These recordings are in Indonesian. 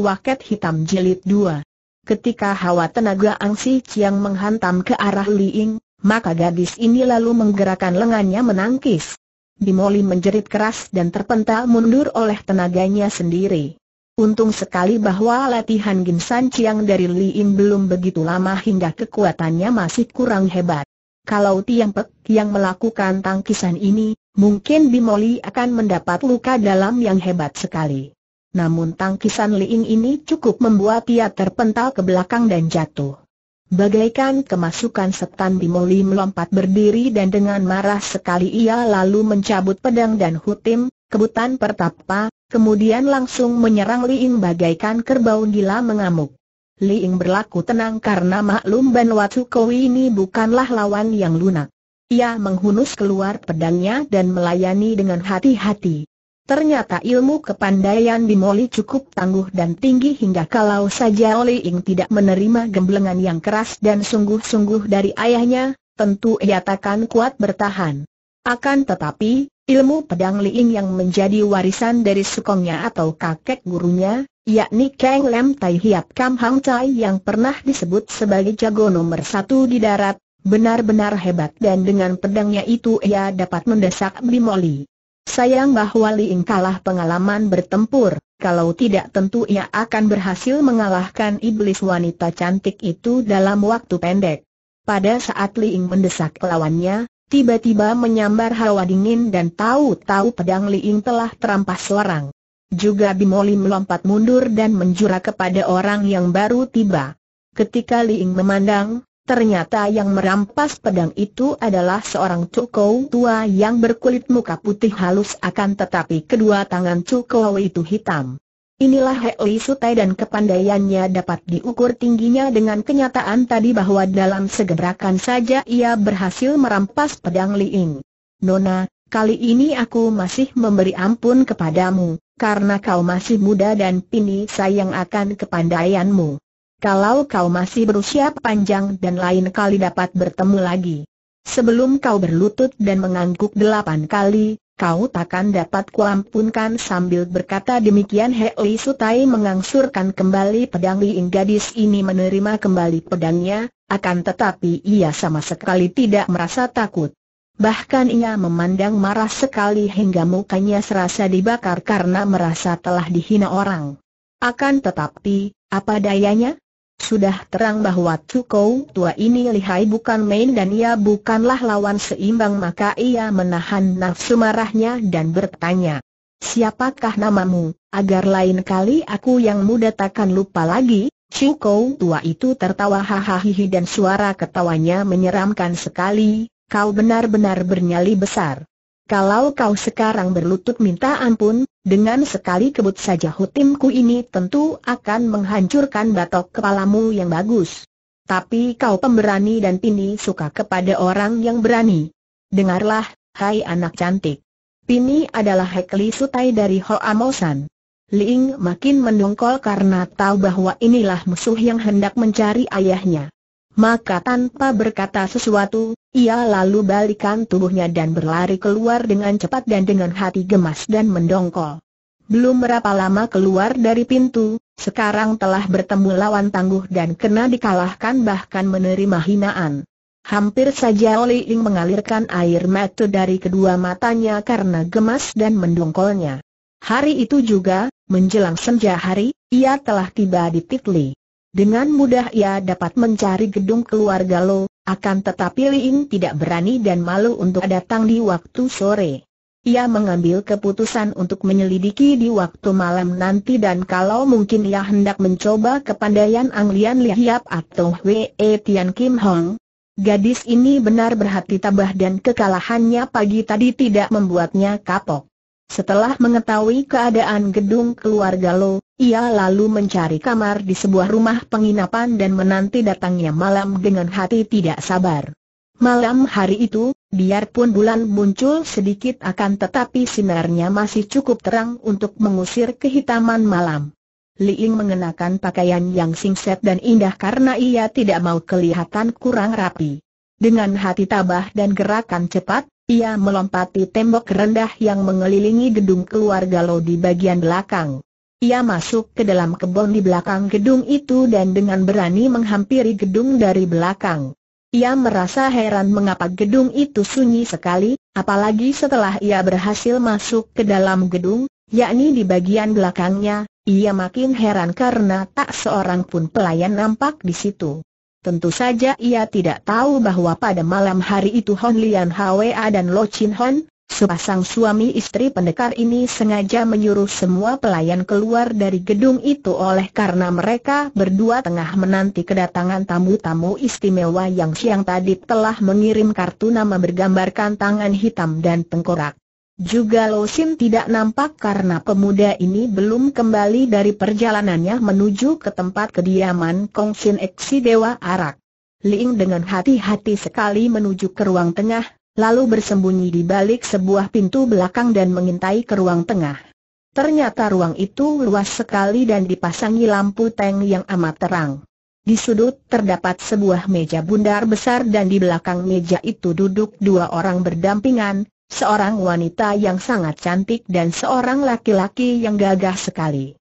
Waket Hitam Jilid dua. Ketika hawa tenaga Angsi yang menghantam ke arah Li Ying, maka gadis ini lalu menggerakkan lengannya menangkis. Bimoli menjerit keras dan terpental mundur oleh tenaganya sendiri. Untung sekali bahwa latihan Ginsan Ciang dari Li Ying belum begitu lama hingga kekuatannya masih kurang hebat. Kalau Tiang Pek yang melakukan tangkisan ini, mungkin Bimoli akan mendapat luka dalam yang hebat sekali. Namun tangkisan Liing ini cukup membuat ia terpental ke belakang dan jatuh. Bagaikan kemasukan setan di moli melompat berdiri dan dengan marah sekali ia lalu mencabut pedang dan hutim, kebutan pertapa, kemudian langsung menyerang Liing bagaikan kerbau gila mengamuk. Liing berlaku tenang karena maklum Ban Watsukowi ini bukanlah lawan yang lunak. Ia menghunus keluar pedangnya dan melayani dengan hati-hati. Ternyata ilmu kepandaian Bimoli cukup tangguh dan tinggi hingga kalau saja Oli Ing tidak menerima gemblengan yang keras dan sungguh-sungguh dari ayahnya, tentu ia takkan kuat bertahan. Akan tetapi, ilmu pedang Li Ing yang menjadi warisan dari sukongnya atau kakek gurunya, yakni Kang Lem Tai Hiap Kam Hang Tai yang pernah disebut sebagai jago nomor satu di darat, benar-benar hebat dan dengan pedangnya itu ia dapat mendesak Bimoli. Sayang bahwa Liing kalah pengalaman bertempur, kalau tidak tentu ia akan berhasil mengalahkan iblis wanita cantik itu dalam waktu pendek. Pada saat Liing mendesak lawannya, tiba-tiba menyambar hawa dingin dan tahu-tahu pedang Liing telah terampas seorang. Juga Bimoli melompat mundur dan menjurah kepada orang yang baru tiba. Ketika Liing memandang, Ternyata yang merampas pedang itu adalah seorang cukow tua yang berkulit muka putih halus akan tetapi kedua tangan cukow itu hitam. Inilah Hei Sutai dan kepandaiannya dapat diukur tingginya dengan kenyataan tadi bahwa dalam segerakan saja ia berhasil merampas pedang Liing. Nona, kali ini aku masih memberi ampun kepadamu, karena kau masih muda dan pini sayang akan kepandaianmu. Kalau kau masih berusia panjang dan lain kali dapat bertemu lagi. Sebelum kau berlutut dan mengangguk delapan kali, kau takkan dapat kuampunkan sambil berkata demikian Hei Sutai mengangsurkan kembali pedang Liing gadis ini menerima kembali pedangnya, akan tetapi ia sama sekali tidak merasa takut. Bahkan ia memandang marah sekali hingga mukanya serasa dibakar karena merasa telah dihina orang. Akan tetapi, apa dayanya? sudah terang bahwa Cukou tua ini lihai bukan main dan ia bukanlah lawan seimbang maka ia menahan nafsu marahnya dan bertanya. Siapakah namamu, agar lain kali aku yang muda takkan lupa lagi? Cukou tua itu tertawa hahaha dan suara ketawanya menyeramkan sekali, kau benar-benar bernyali besar kalau kau sekarang berlutut minta ampun, dengan sekali kebut saja hutimku ini tentu akan menghancurkan batok kepalamu yang bagus. Tapi kau pemberani dan Pini suka kepada orang yang berani. Dengarlah, hai anak cantik. Pini adalah Hekli Sutai dari Hoamosan. Ling makin mendongkol karena tahu bahwa inilah musuh yang hendak mencari ayahnya. Maka tanpa berkata sesuatu, ia lalu balikan tubuhnya dan berlari keluar dengan cepat dan dengan hati gemas dan mendongkol. Belum berapa lama keluar dari pintu, sekarang telah bertemu lawan tangguh dan kena dikalahkan bahkan menerima hinaan. Hampir saja Oli Ling mengalirkan air mata dari kedua matanya karena gemas dan mendongkolnya. Hari itu juga, menjelang senja hari, ia telah tiba di Titli. Dengan mudah ia dapat mencari gedung keluarga Lo, akan tetapi Liing tidak berani dan malu untuk datang di waktu sore. Ia mengambil keputusan untuk menyelidiki di waktu malam nanti dan kalau mungkin ia hendak mencoba kepandaian Anglian Lihiap atau Wei e Tian Kim Hong. Gadis ini benar berhati tabah dan kekalahannya pagi tadi tidak membuatnya kapok. Setelah mengetahui keadaan gedung keluarga Lo, ia lalu mencari kamar di sebuah rumah penginapan dan menanti datangnya malam dengan hati tidak sabar. Malam hari itu, biarpun bulan muncul sedikit akan tetapi sinarnya masih cukup terang untuk mengusir kehitaman malam. Li Ying mengenakan pakaian yang singset dan indah karena ia tidak mau kelihatan kurang rapi. Dengan hati tabah dan gerakan cepat, ia melompati tembok rendah yang mengelilingi gedung keluarga Lo di bagian belakang. Ia masuk ke dalam kebun di belakang gedung itu dan dengan berani menghampiri gedung dari belakang. Ia merasa heran mengapa gedung itu sunyi sekali, apalagi setelah ia berhasil masuk ke dalam gedung, yakni di bagian belakangnya, ia makin heran karena tak seorang pun pelayan nampak di situ. Tentu saja ia tidak tahu bahwa pada malam hari itu Hon Lian Hwa dan Lo Chin Hon, Sepasang suami istri pendekar ini sengaja menyuruh semua pelayan keluar dari gedung itu oleh karena mereka berdua tengah menanti kedatangan tamu-tamu istimewa yang siang tadi telah mengirim kartu nama bergambarkan tangan hitam dan tengkorak. Juga Losin tidak nampak karena pemuda ini belum kembali dari perjalanannya menuju ke tempat kediaman Kongsin Eksi Dewa Arak. Ling dengan hati-hati sekali menuju ke ruang tengah, lalu bersembunyi di balik sebuah pintu belakang dan mengintai ke ruang tengah. Ternyata ruang itu luas sekali dan dipasangi lampu teng yang amat terang. Di sudut terdapat sebuah meja bundar besar dan di belakang meja itu duduk dua orang berdampingan, seorang wanita yang sangat cantik dan seorang laki-laki yang gagah sekali.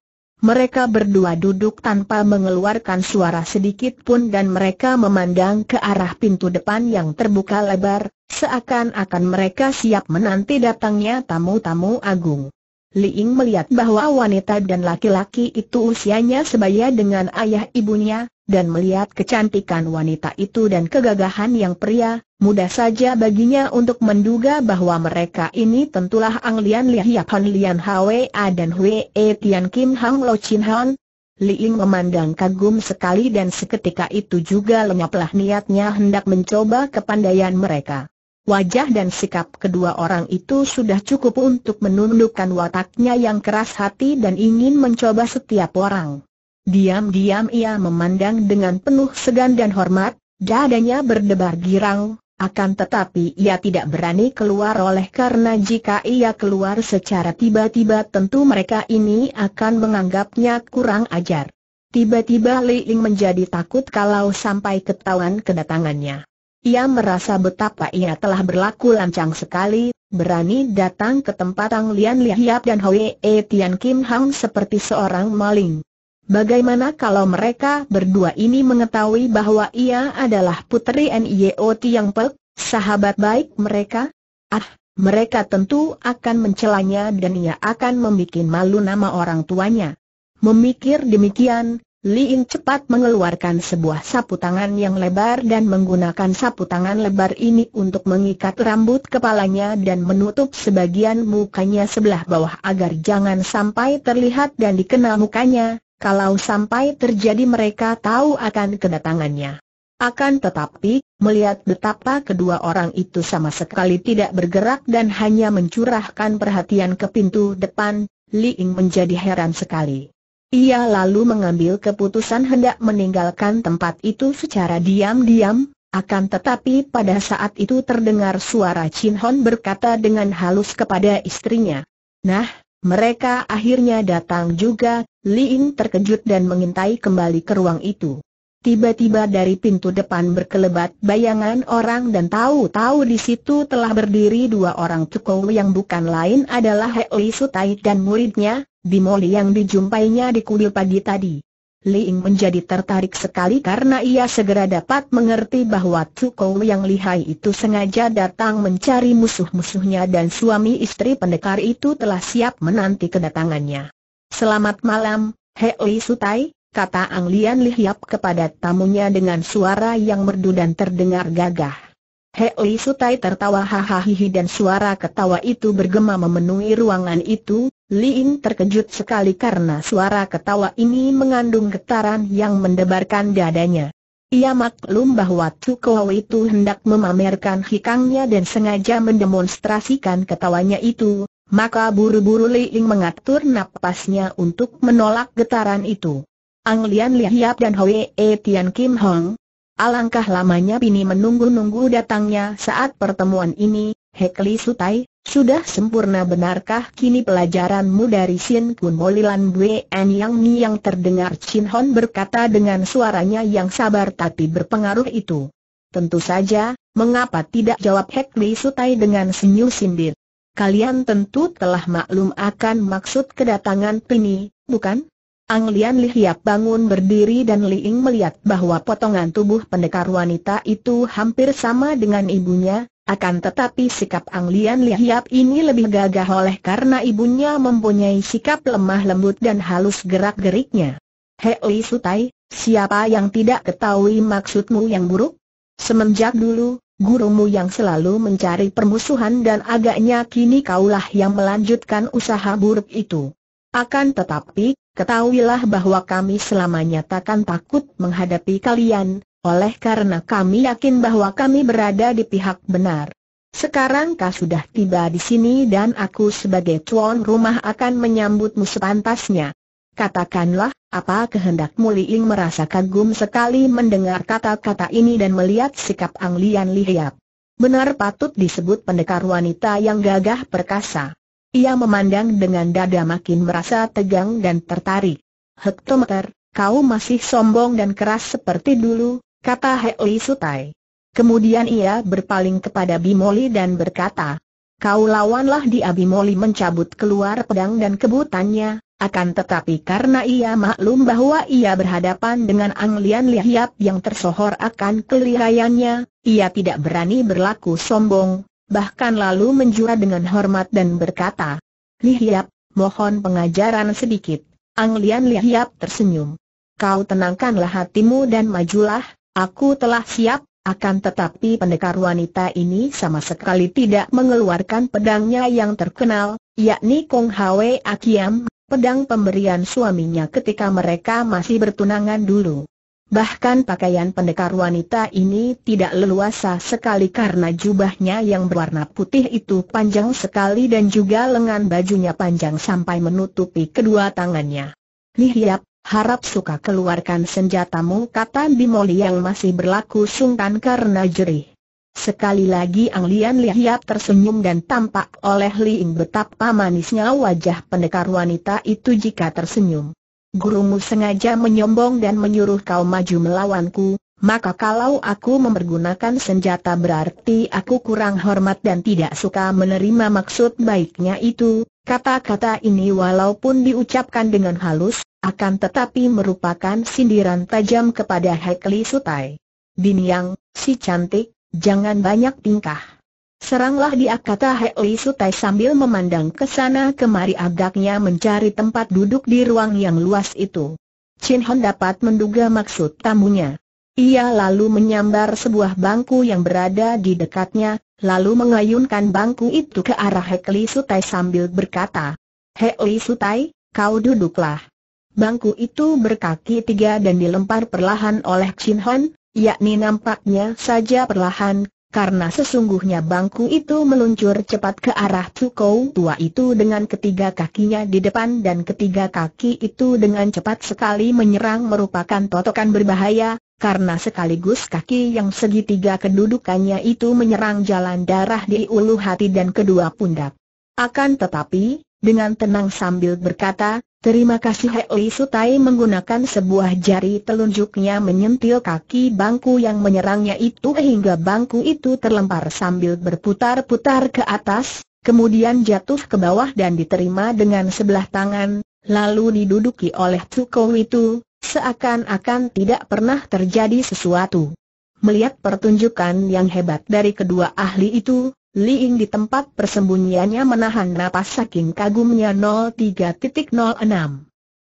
Mereka berdua duduk tanpa mengeluarkan suara sedikit pun dan mereka memandang ke arah pintu depan yang terbuka lebar, Seakan-akan mereka siap menanti datangnya tamu-tamu agung. Liing melihat bahwa wanita dan laki-laki itu usianya sebaya dengan ayah ibunya, dan melihat kecantikan wanita itu dan kegagahan yang pria, mudah saja baginya untuk menduga bahwa mereka ini tentulah Ang Lian Liap Han Lian Hwa dan Hwe e Tian Kim Hang Lo Chin Han. Liing memandang kagum sekali dan seketika itu juga lenyaplah niatnya hendak mencoba kepandaian mereka. Wajah dan sikap kedua orang itu sudah cukup untuk menundukkan wataknya yang keras hati dan ingin mencoba setiap orang. Diam-diam ia memandang dengan penuh segan dan hormat, dadanya berdebar girang, akan tetapi ia tidak berani keluar oleh karena jika ia keluar secara tiba-tiba tentu mereka ini akan menganggapnya kurang ajar. Tiba-tiba Li Ling menjadi takut kalau sampai ketahuan kedatangannya. Ia merasa betapa ia telah berlaku lancang sekali, berani datang ke tempat Ang Lian Lihiap dan Hoi E Tian Kim Hang seperti seorang maling. Bagaimana kalau mereka berdua ini mengetahui bahwa ia adalah putri Nio yang Pek, sahabat baik mereka? Ah, mereka tentu akan mencelanya dan ia akan membuat malu nama orang tuanya. Memikir demikian, Liin cepat mengeluarkan sebuah sapu tangan yang lebar dan menggunakan sapu tangan lebar ini untuk mengikat rambut kepalanya dan menutup sebagian mukanya sebelah bawah agar jangan sampai terlihat dan dikenal mukanya, kalau sampai terjadi mereka tahu akan kedatangannya. Akan tetapi, melihat betapa kedua orang itu sama sekali tidak bergerak dan hanya mencurahkan perhatian ke pintu depan, Liin menjadi heran sekali. Ia lalu mengambil keputusan hendak meninggalkan tempat itu secara diam-diam, akan tetapi pada saat itu terdengar suara Chin Hon berkata dengan halus kepada istrinya. Nah, mereka akhirnya datang juga, In terkejut dan mengintai kembali ke ruang itu. Tiba-tiba dari pintu depan berkelebat bayangan orang dan tahu-tahu di situ telah berdiri dua orang cukow yang bukan lain adalah Hei Li Sutai dan muridnya, Bimoli yang dijumpainya di kuil pagi tadi. Li Ying menjadi tertarik sekali karena ia segera dapat mengerti bahwa Tukou yang lihai itu sengaja datang mencari musuh-musuhnya dan suami istri pendekar itu telah siap menanti kedatangannya. Selamat malam, He Hei Sutai, kata Ang Lian Hiap kepada tamunya dengan suara yang merdu dan terdengar gagah. He Hei Sutai tertawa hahaha dan suara ketawa itu bergema memenuhi ruangan itu, Liin terkejut sekali karena suara ketawa ini mengandung getaran yang mendebarkan dadanya. Ia maklum bahwa Tukau itu hendak memamerkan hikangnya dan sengaja mendemonstrasikan ketawanya itu, maka buru-buru Li Ying mengatur napasnya untuk menolak getaran itu. Ang Lian Lihiap dan E Tian Kim Hong. Alangkah lamanya pini menunggu-nunggu datangnya saat pertemuan ini, Li Sutai, sudah sempurna benarkah kini pelajaranmu dari Sin Kun Molilan En Yang Niang terdengar Chin Hon berkata dengan suaranya yang sabar tapi berpengaruh itu. Tentu saja, mengapa tidak jawab Hek Li Sutai dengan senyum sindir. Kalian tentu telah maklum akan maksud kedatangan Pini, bukan? Ang Lian Lihiap bangun berdiri dan Liing melihat bahwa potongan tubuh pendekar wanita itu hampir sama dengan ibunya, akan tetapi sikap Ang Lian Lihiap ini lebih gagah oleh karena ibunya mempunyai sikap lemah lembut dan halus gerak-geriknya. Hei Sutai, siapa yang tidak ketahui maksudmu yang buruk? Semenjak dulu, gurumu yang selalu mencari permusuhan dan agaknya kini kaulah yang melanjutkan usaha buruk itu. Akan tetapi, ketahuilah bahwa kami selamanya takkan takut menghadapi kalian, oleh karena kami yakin bahwa kami berada di pihak benar. Sekarang kau sudah tiba di sini dan aku sebagai tuan rumah akan menyambutmu sepantasnya. Katakanlah, apa kehendakmu Muliing merasa kagum sekali mendengar kata-kata ini dan melihat sikap Ang Lian Lihiap. Benar patut disebut pendekar wanita yang gagah perkasa. Ia memandang dengan dada makin merasa tegang dan tertarik. Hektometer, kau masih sombong dan keras seperti dulu, kata Hei Sutai. Kemudian ia berpaling kepada Bimoli dan berkata, Kau lawanlah dia Bimoli mencabut keluar pedang dan kebutannya, akan tetapi karena ia maklum bahwa ia berhadapan dengan Ang Lian Lihiap yang tersohor akan kelihayannya, ia tidak berani berlaku sombong, bahkan lalu menjura dengan hormat dan berkata, Lihiap, mohon pengajaran sedikit. Ang Lian Lihiap tersenyum. Kau tenangkanlah hatimu dan majulah, Aku telah siap, akan tetapi pendekar wanita ini sama sekali tidak mengeluarkan pedangnya yang terkenal, yakni Kong Hwe Akiam, pedang pemberian suaminya ketika mereka masih bertunangan dulu. Bahkan pakaian pendekar wanita ini tidak leluasa sekali karena jubahnya yang berwarna putih itu panjang sekali dan juga lengan bajunya panjang sampai menutupi kedua tangannya. Lihiap, Harap suka keluarkan senjatamu kata Bimoli yang masih berlaku sungkan karena jerih. Sekali lagi Ang Lian lihat tersenyum dan tampak oleh Liing betapa manisnya wajah pendekar wanita itu jika tersenyum. Gurumu sengaja menyombong dan menyuruh kau maju melawanku, maka kalau aku mempergunakan senjata berarti aku kurang hormat dan tidak suka menerima maksud baiknya itu, kata-kata ini walaupun diucapkan dengan halus, akan tetapi merupakan sindiran tajam kepada Hekli Sutai. Yang, si cantik, jangan banyak tingkah. Seranglah dia kata Hekli Sutai sambil memandang ke sana kemari agaknya mencari tempat duduk di ruang yang luas itu. Chin Hon dapat menduga maksud tamunya. Ia lalu menyambar sebuah bangku yang berada di dekatnya, lalu mengayunkan bangku itu ke arah Hekli Sutai sambil berkata, Hekli Sutai, kau duduklah. Bangku itu berkaki tiga dan dilempar perlahan oleh Chin Hon, yakni nampaknya saja perlahan, karena sesungguhnya bangku itu meluncur cepat ke arah Tukou tua itu dengan ketiga kakinya di depan dan ketiga kaki itu dengan cepat sekali menyerang merupakan totokan berbahaya, karena sekaligus kaki yang segitiga kedudukannya itu menyerang jalan darah di ulu hati dan kedua pundak. Akan tetapi, dengan tenang sambil berkata, Terima kasih Hei Sutai menggunakan sebuah jari telunjuknya menyentil kaki bangku yang menyerangnya itu hingga bangku itu terlempar sambil berputar-putar ke atas, kemudian jatuh ke bawah dan diterima dengan sebelah tangan, lalu diduduki oleh Tsukou itu, Seakan-akan tidak pernah terjadi sesuatu. Melihat pertunjukan yang hebat dari kedua ahli itu, Li Ying di tempat persembunyiannya menahan napas saking kagumnya 03.06.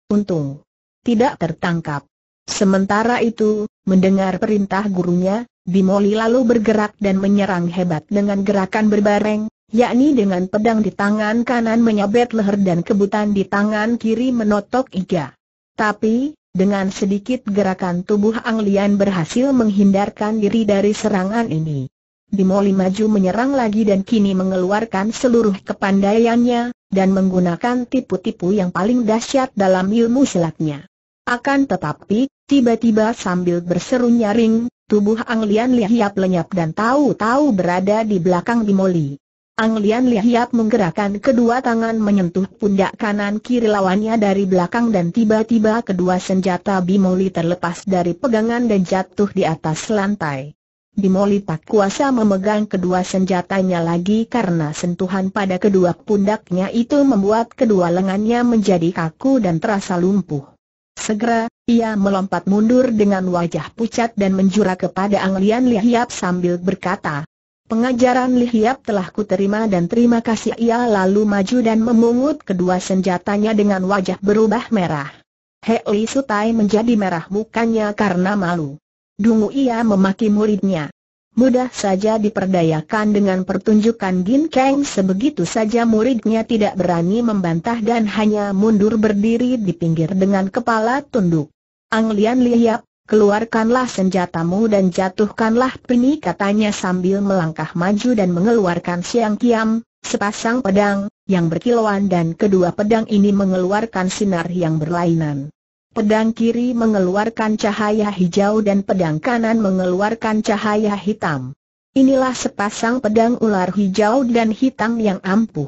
Untung. Tidak tertangkap. Sementara itu, mendengar perintah gurunya, Bimoli lalu bergerak dan menyerang hebat dengan gerakan berbareng, yakni dengan pedang di tangan kanan menyabet leher dan kebutan di tangan kiri menotok iga. Tapi, dengan sedikit gerakan tubuh Ang Lian berhasil menghindarkan diri dari serangan ini. Bimoli maju menyerang lagi dan kini mengeluarkan seluruh kepandaiannya, dan menggunakan tipu-tipu yang paling dahsyat dalam ilmu silatnya. Akan tetapi, tiba-tiba sambil berseru nyaring, tubuh Ang Lian lihat lenyap dan tahu-tahu berada di belakang Bimoli. Ang Lian Lihiap menggerakkan kedua tangan menyentuh pundak kanan kiri lawannya dari belakang dan tiba-tiba kedua senjata Bimoli terlepas dari pegangan dan jatuh di atas lantai. Bimoli tak kuasa memegang kedua senjatanya lagi karena sentuhan pada kedua pundaknya itu membuat kedua lengannya menjadi kaku dan terasa lumpuh. Segera, ia melompat mundur dengan wajah pucat dan menjura kepada Ang Lian Lihiap sambil berkata, Pengajaran Lihiap telah kuterima dan terima kasih ia lalu maju dan memungut kedua senjatanya dengan wajah berubah merah. Hei Sutai menjadi merah mukanya karena malu. Dungu ia memaki muridnya. Mudah saja diperdayakan dengan pertunjukan Gin Kang sebegitu saja muridnya tidak berani membantah dan hanya mundur berdiri di pinggir dengan kepala tunduk. Ang Lian Lihiap, keluarkanlah senjatamu dan jatuhkanlah peni katanya sambil melangkah maju dan mengeluarkan siang kiam, sepasang pedang, yang berkilauan dan kedua pedang ini mengeluarkan sinar yang berlainan. Pedang kiri mengeluarkan cahaya hijau dan pedang kanan mengeluarkan cahaya hitam. Inilah sepasang pedang ular hijau dan hitam yang ampuh.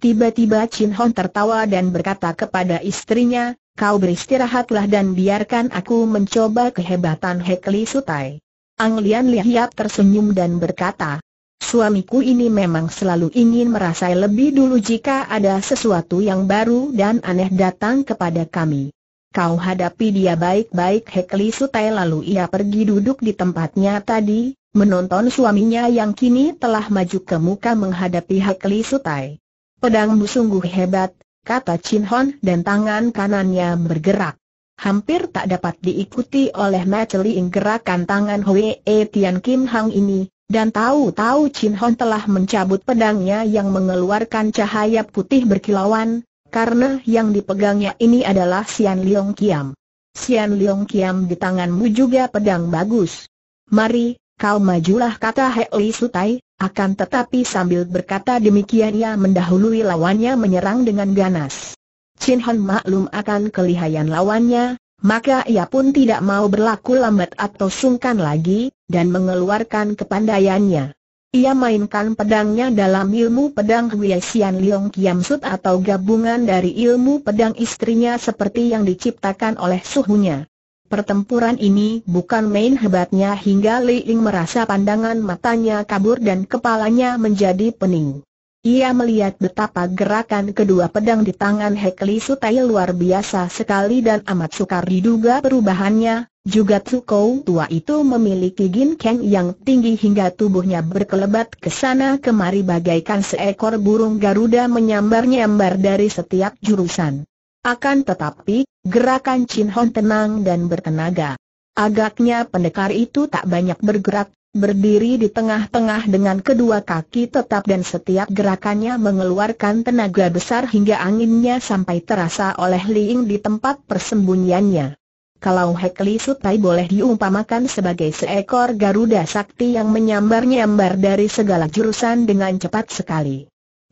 Tiba-tiba Chin Hon tertawa dan berkata kepada istrinya, Kau beristirahatlah dan biarkan aku mencoba kehebatan Hekli Sutai. Ang Lian Lihiap tersenyum dan berkata, Suamiku ini memang selalu ingin merasai lebih dulu jika ada sesuatu yang baru dan aneh datang kepada kami. Kau hadapi dia baik-baik Hekli Sutai lalu ia pergi duduk di tempatnya tadi, menonton suaminya yang kini telah maju ke muka menghadapi Hekli Sutai. Pedangmu sungguh hebat, kata Chin Hon dan tangan kanannya bergerak. Hampir tak dapat diikuti oleh Matchling gerakan tangan Hwee Tian Kim Hang ini, dan tahu-tahu Chin Hon telah mencabut pedangnya yang mengeluarkan cahaya putih berkilauan, karena yang dipegangnya ini adalah Xian Leong Kiam. Xian Leong Kiam di tanganmu juga pedang bagus. Mari, kau majulah kata Hei Li Sutai, akan tetapi sambil berkata demikian ia mendahului lawannya menyerang dengan ganas. Chin Hon maklum akan kelihayan lawannya, maka ia pun tidak mau berlaku lambat atau sungkan lagi, dan mengeluarkan kepandaiannya. Ia mainkan pedangnya dalam ilmu pedang Hui Xian Leong Kiam Sut atau gabungan dari ilmu pedang istrinya seperti yang diciptakan oleh suhunya. Pertempuran ini bukan main hebatnya hingga Li Ying merasa pandangan matanya kabur dan kepalanya menjadi pening. Ia melihat betapa gerakan kedua pedang di tangan Hekli Sutai luar biasa sekali dan amat sukar diduga perubahannya, juga Tsukou tua itu memiliki ginkeng yang tinggi hingga tubuhnya berkelebat ke sana kemari bagaikan seekor burung Garuda menyambar-nyambar dari setiap jurusan. Akan tetapi, gerakan Chin Hon tenang dan bertenaga. Agaknya pendekar itu tak banyak bergerak, berdiri di tengah-tengah dengan kedua kaki tetap dan setiap gerakannya mengeluarkan tenaga besar hingga anginnya sampai terasa oleh Liing di tempat persembunyiannya. Kalau Li Sutai boleh diumpamakan sebagai seekor Garuda Sakti yang menyambar-nyambar dari segala jurusan dengan cepat sekali.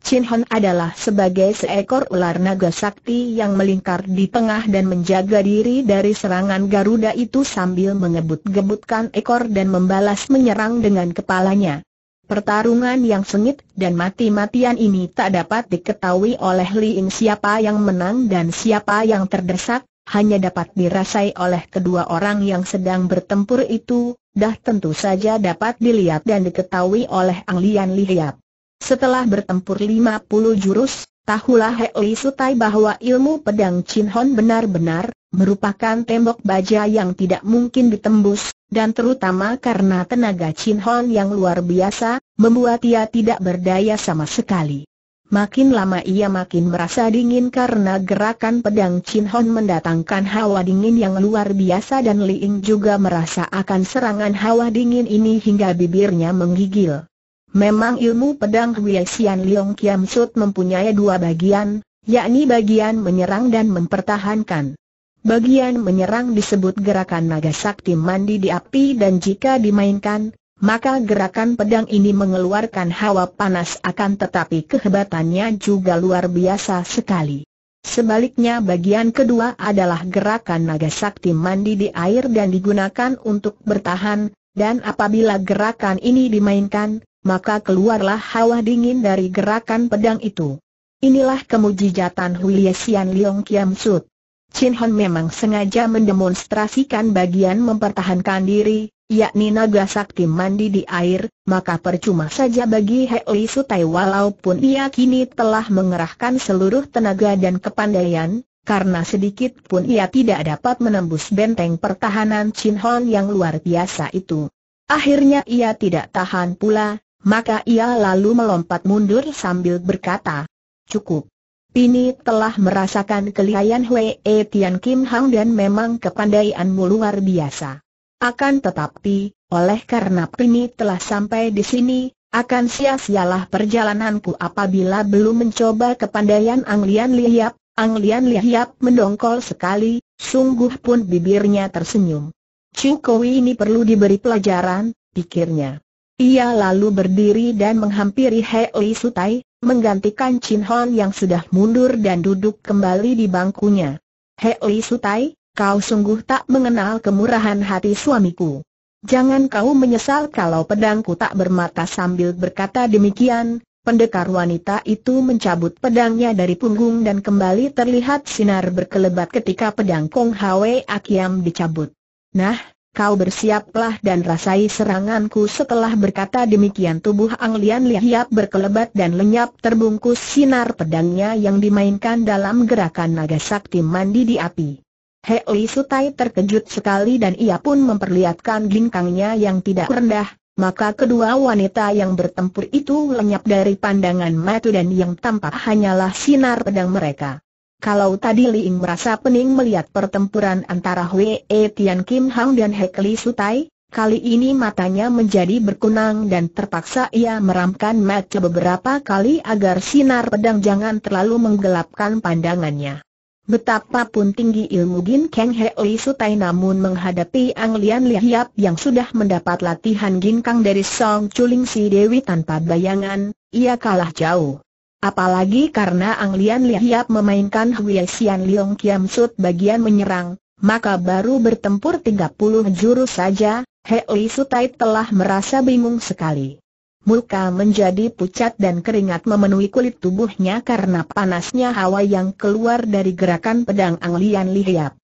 Chin Hon adalah sebagai seekor ular naga sakti yang melingkar di tengah dan menjaga diri dari serangan Garuda itu sambil mengebut-gebutkan ekor dan membalas menyerang dengan kepalanya. Pertarungan yang sengit dan mati-matian ini tak dapat diketahui oleh Li Ying siapa yang menang dan siapa yang terdesak, hanya dapat dirasai oleh kedua orang yang sedang bertempur itu, dah tentu saja dapat dilihat dan diketahui oleh Ang Lian Hiap. Setelah bertempur 50 jurus, tahulah Hei Sutai bahwa ilmu pedang Chin Hon benar-benar merupakan tembok baja yang tidak mungkin ditembus, dan terutama karena tenaga Chin Hon yang luar biasa, membuat ia tidak berdaya sama sekali. Makin lama ia makin merasa dingin karena gerakan pedang Chin Hon mendatangkan hawa dingin yang luar biasa dan Ying juga merasa akan serangan hawa dingin ini hingga bibirnya menggigil. Memang ilmu pedang Hui Xian Leong Kiam Sut mempunyai dua bagian, yakni bagian menyerang dan mempertahankan. Bagian menyerang disebut gerakan naga sakti mandi di api dan jika dimainkan, maka gerakan pedang ini mengeluarkan hawa panas akan tetapi kehebatannya juga luar biasa sekali. Sebaliknya bagian kedua adalah gerakan naga sakti mandi di air dan digunakan untuk bertahan, dan apabila gerakan ini dimainkan, maka keluarlah hawa dingin dari gerakan pedang itu. Inilah kemujijatan Huliesian Leong Kiam Sud. Chin Hon memang sengaja mendemonstrasikan bagian mempertahankan diri, yakni naga sakti mandi di air, maka percuma saja bagi He Li Sutai walaupun ia kini telah mengerahkan seluruh tenaga dan kepandaian, karena sedikit pun ia tidak dapat menembus benteng pertahanan Chin Hon yang luar biasa itu. Akhirnya ia tidak tahan pula, maka ia lalu melompat mundur sambil berkata, Cukup. Pini telah merasakan kelihayan Hwee Tian Kim Hang dan memang kepandaianmu luar biasa. Akan tetapi, oleh karena Pini telah sampai di sini, akan sia-sialah perjalananku apabila belum mencoba kepandaian Ang Lian Liap. Ang Lian Liap mendongkol sekali, sungguh pun bibirnya tersenyum. Chu Kowi ini perlu diberi pelajaran, pikirnya. Ia lalu berdiri dan menghampiri He Li Sutai, menggantikan Chin Hon yang sudah mundur dan duduk kembali di bangkunya. He Li Sutai, kau sungguh tak mengenal kemurahan hati suamiku. Jangan kau menyesal kalau pedangku tak bermata sambil berkata demikian, Pendekar wanita itu mencabut pedangnya dari punggung dan kembali terlihat sinar berkelebat ketika pedang Kong Hwe Akiam dicabut. Nah, kau bersiaplah dan rasai seranganku setelah berkata demikian tubuh Ang Lian Lihiap berkelebat dan lenyap terbungkus sinar pedangnya yang dimainkan dalam gerakan naga sakti mandi di api. Hei Sutai terkejut sekali dan ia pun memperlihatkan gingkangnya yang tidak rendah, maka kedua wanita yang bertempur itu lenyap dari pandangan Matu dan yang tampak hanyalah sinar pedang mereka. Kalau tadi Li Ying merasa pening melihat pertempuran antara Hwee Tian Kim Hang dan Li Sutai, kali ini matanya menjadi berkunang dan terpaksa ia meramkan mata beberapa kali agar sinar pedang jangan terlalu menggelapkan pandangannya. Betapapun tinggi ilmu Gin Kang Li Sutai namun menghadapi Ang Lian Hiap yang sudah mendapat latihan Gin Kang dari Song Chuling Si Dewi tanpa bayangan, ia kalah jauh. Apalagi karena Ang Lian Liap memainkan Hui Xian Leong Kiam Sut bagian menyerang, maka baru bertempur 30 jurus saja, Hei Sutai telah merasa bingung sekali. Muka menjadi pucat dan keringat memenuhi kulit tubuhnya karena panasnya hawa yang keluar dari gerakan pedang Ang Lian Liap.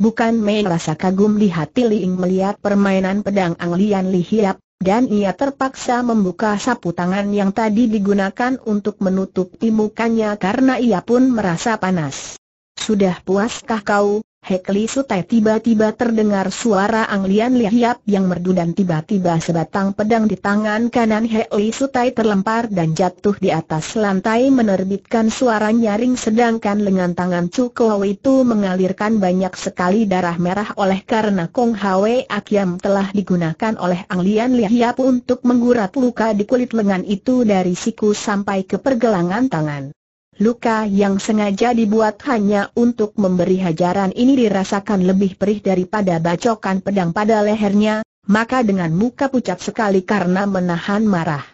Bukan main rasa kagum di hati Liing melihat permainan pedang Ang Lian Liap, dan ia terpaksa membuka sapu tangan yang tadi digunakan untuk menutup mukanya karena ia pun merasa panas. Sudah puaskah kau, Hekli Sutai tiba-tiba terdengar suara anglian lihiap yang merdu dan tiba-tiba sebatang pedang di tangan kanan Hekli Sutai terlempar dan jatuh di atas lantai menerbitkan suara nyaring sedangkan lengan tangan Cukow itu mengalirkan banyak sekali darah merah oleh karena Kong Hwe Akiam telah digunakan oleh anglian lihiap untuk menggurat luka di kulit lengan itu dari siku sampai ke pergelangan tangan. Luka yang sengaja dibuat hanya untuk memberi hajaran ini dirasakan lebih perih daripada bacokan pedang pada lehernya, maka dengan muka pucat sekali karena menahan marah.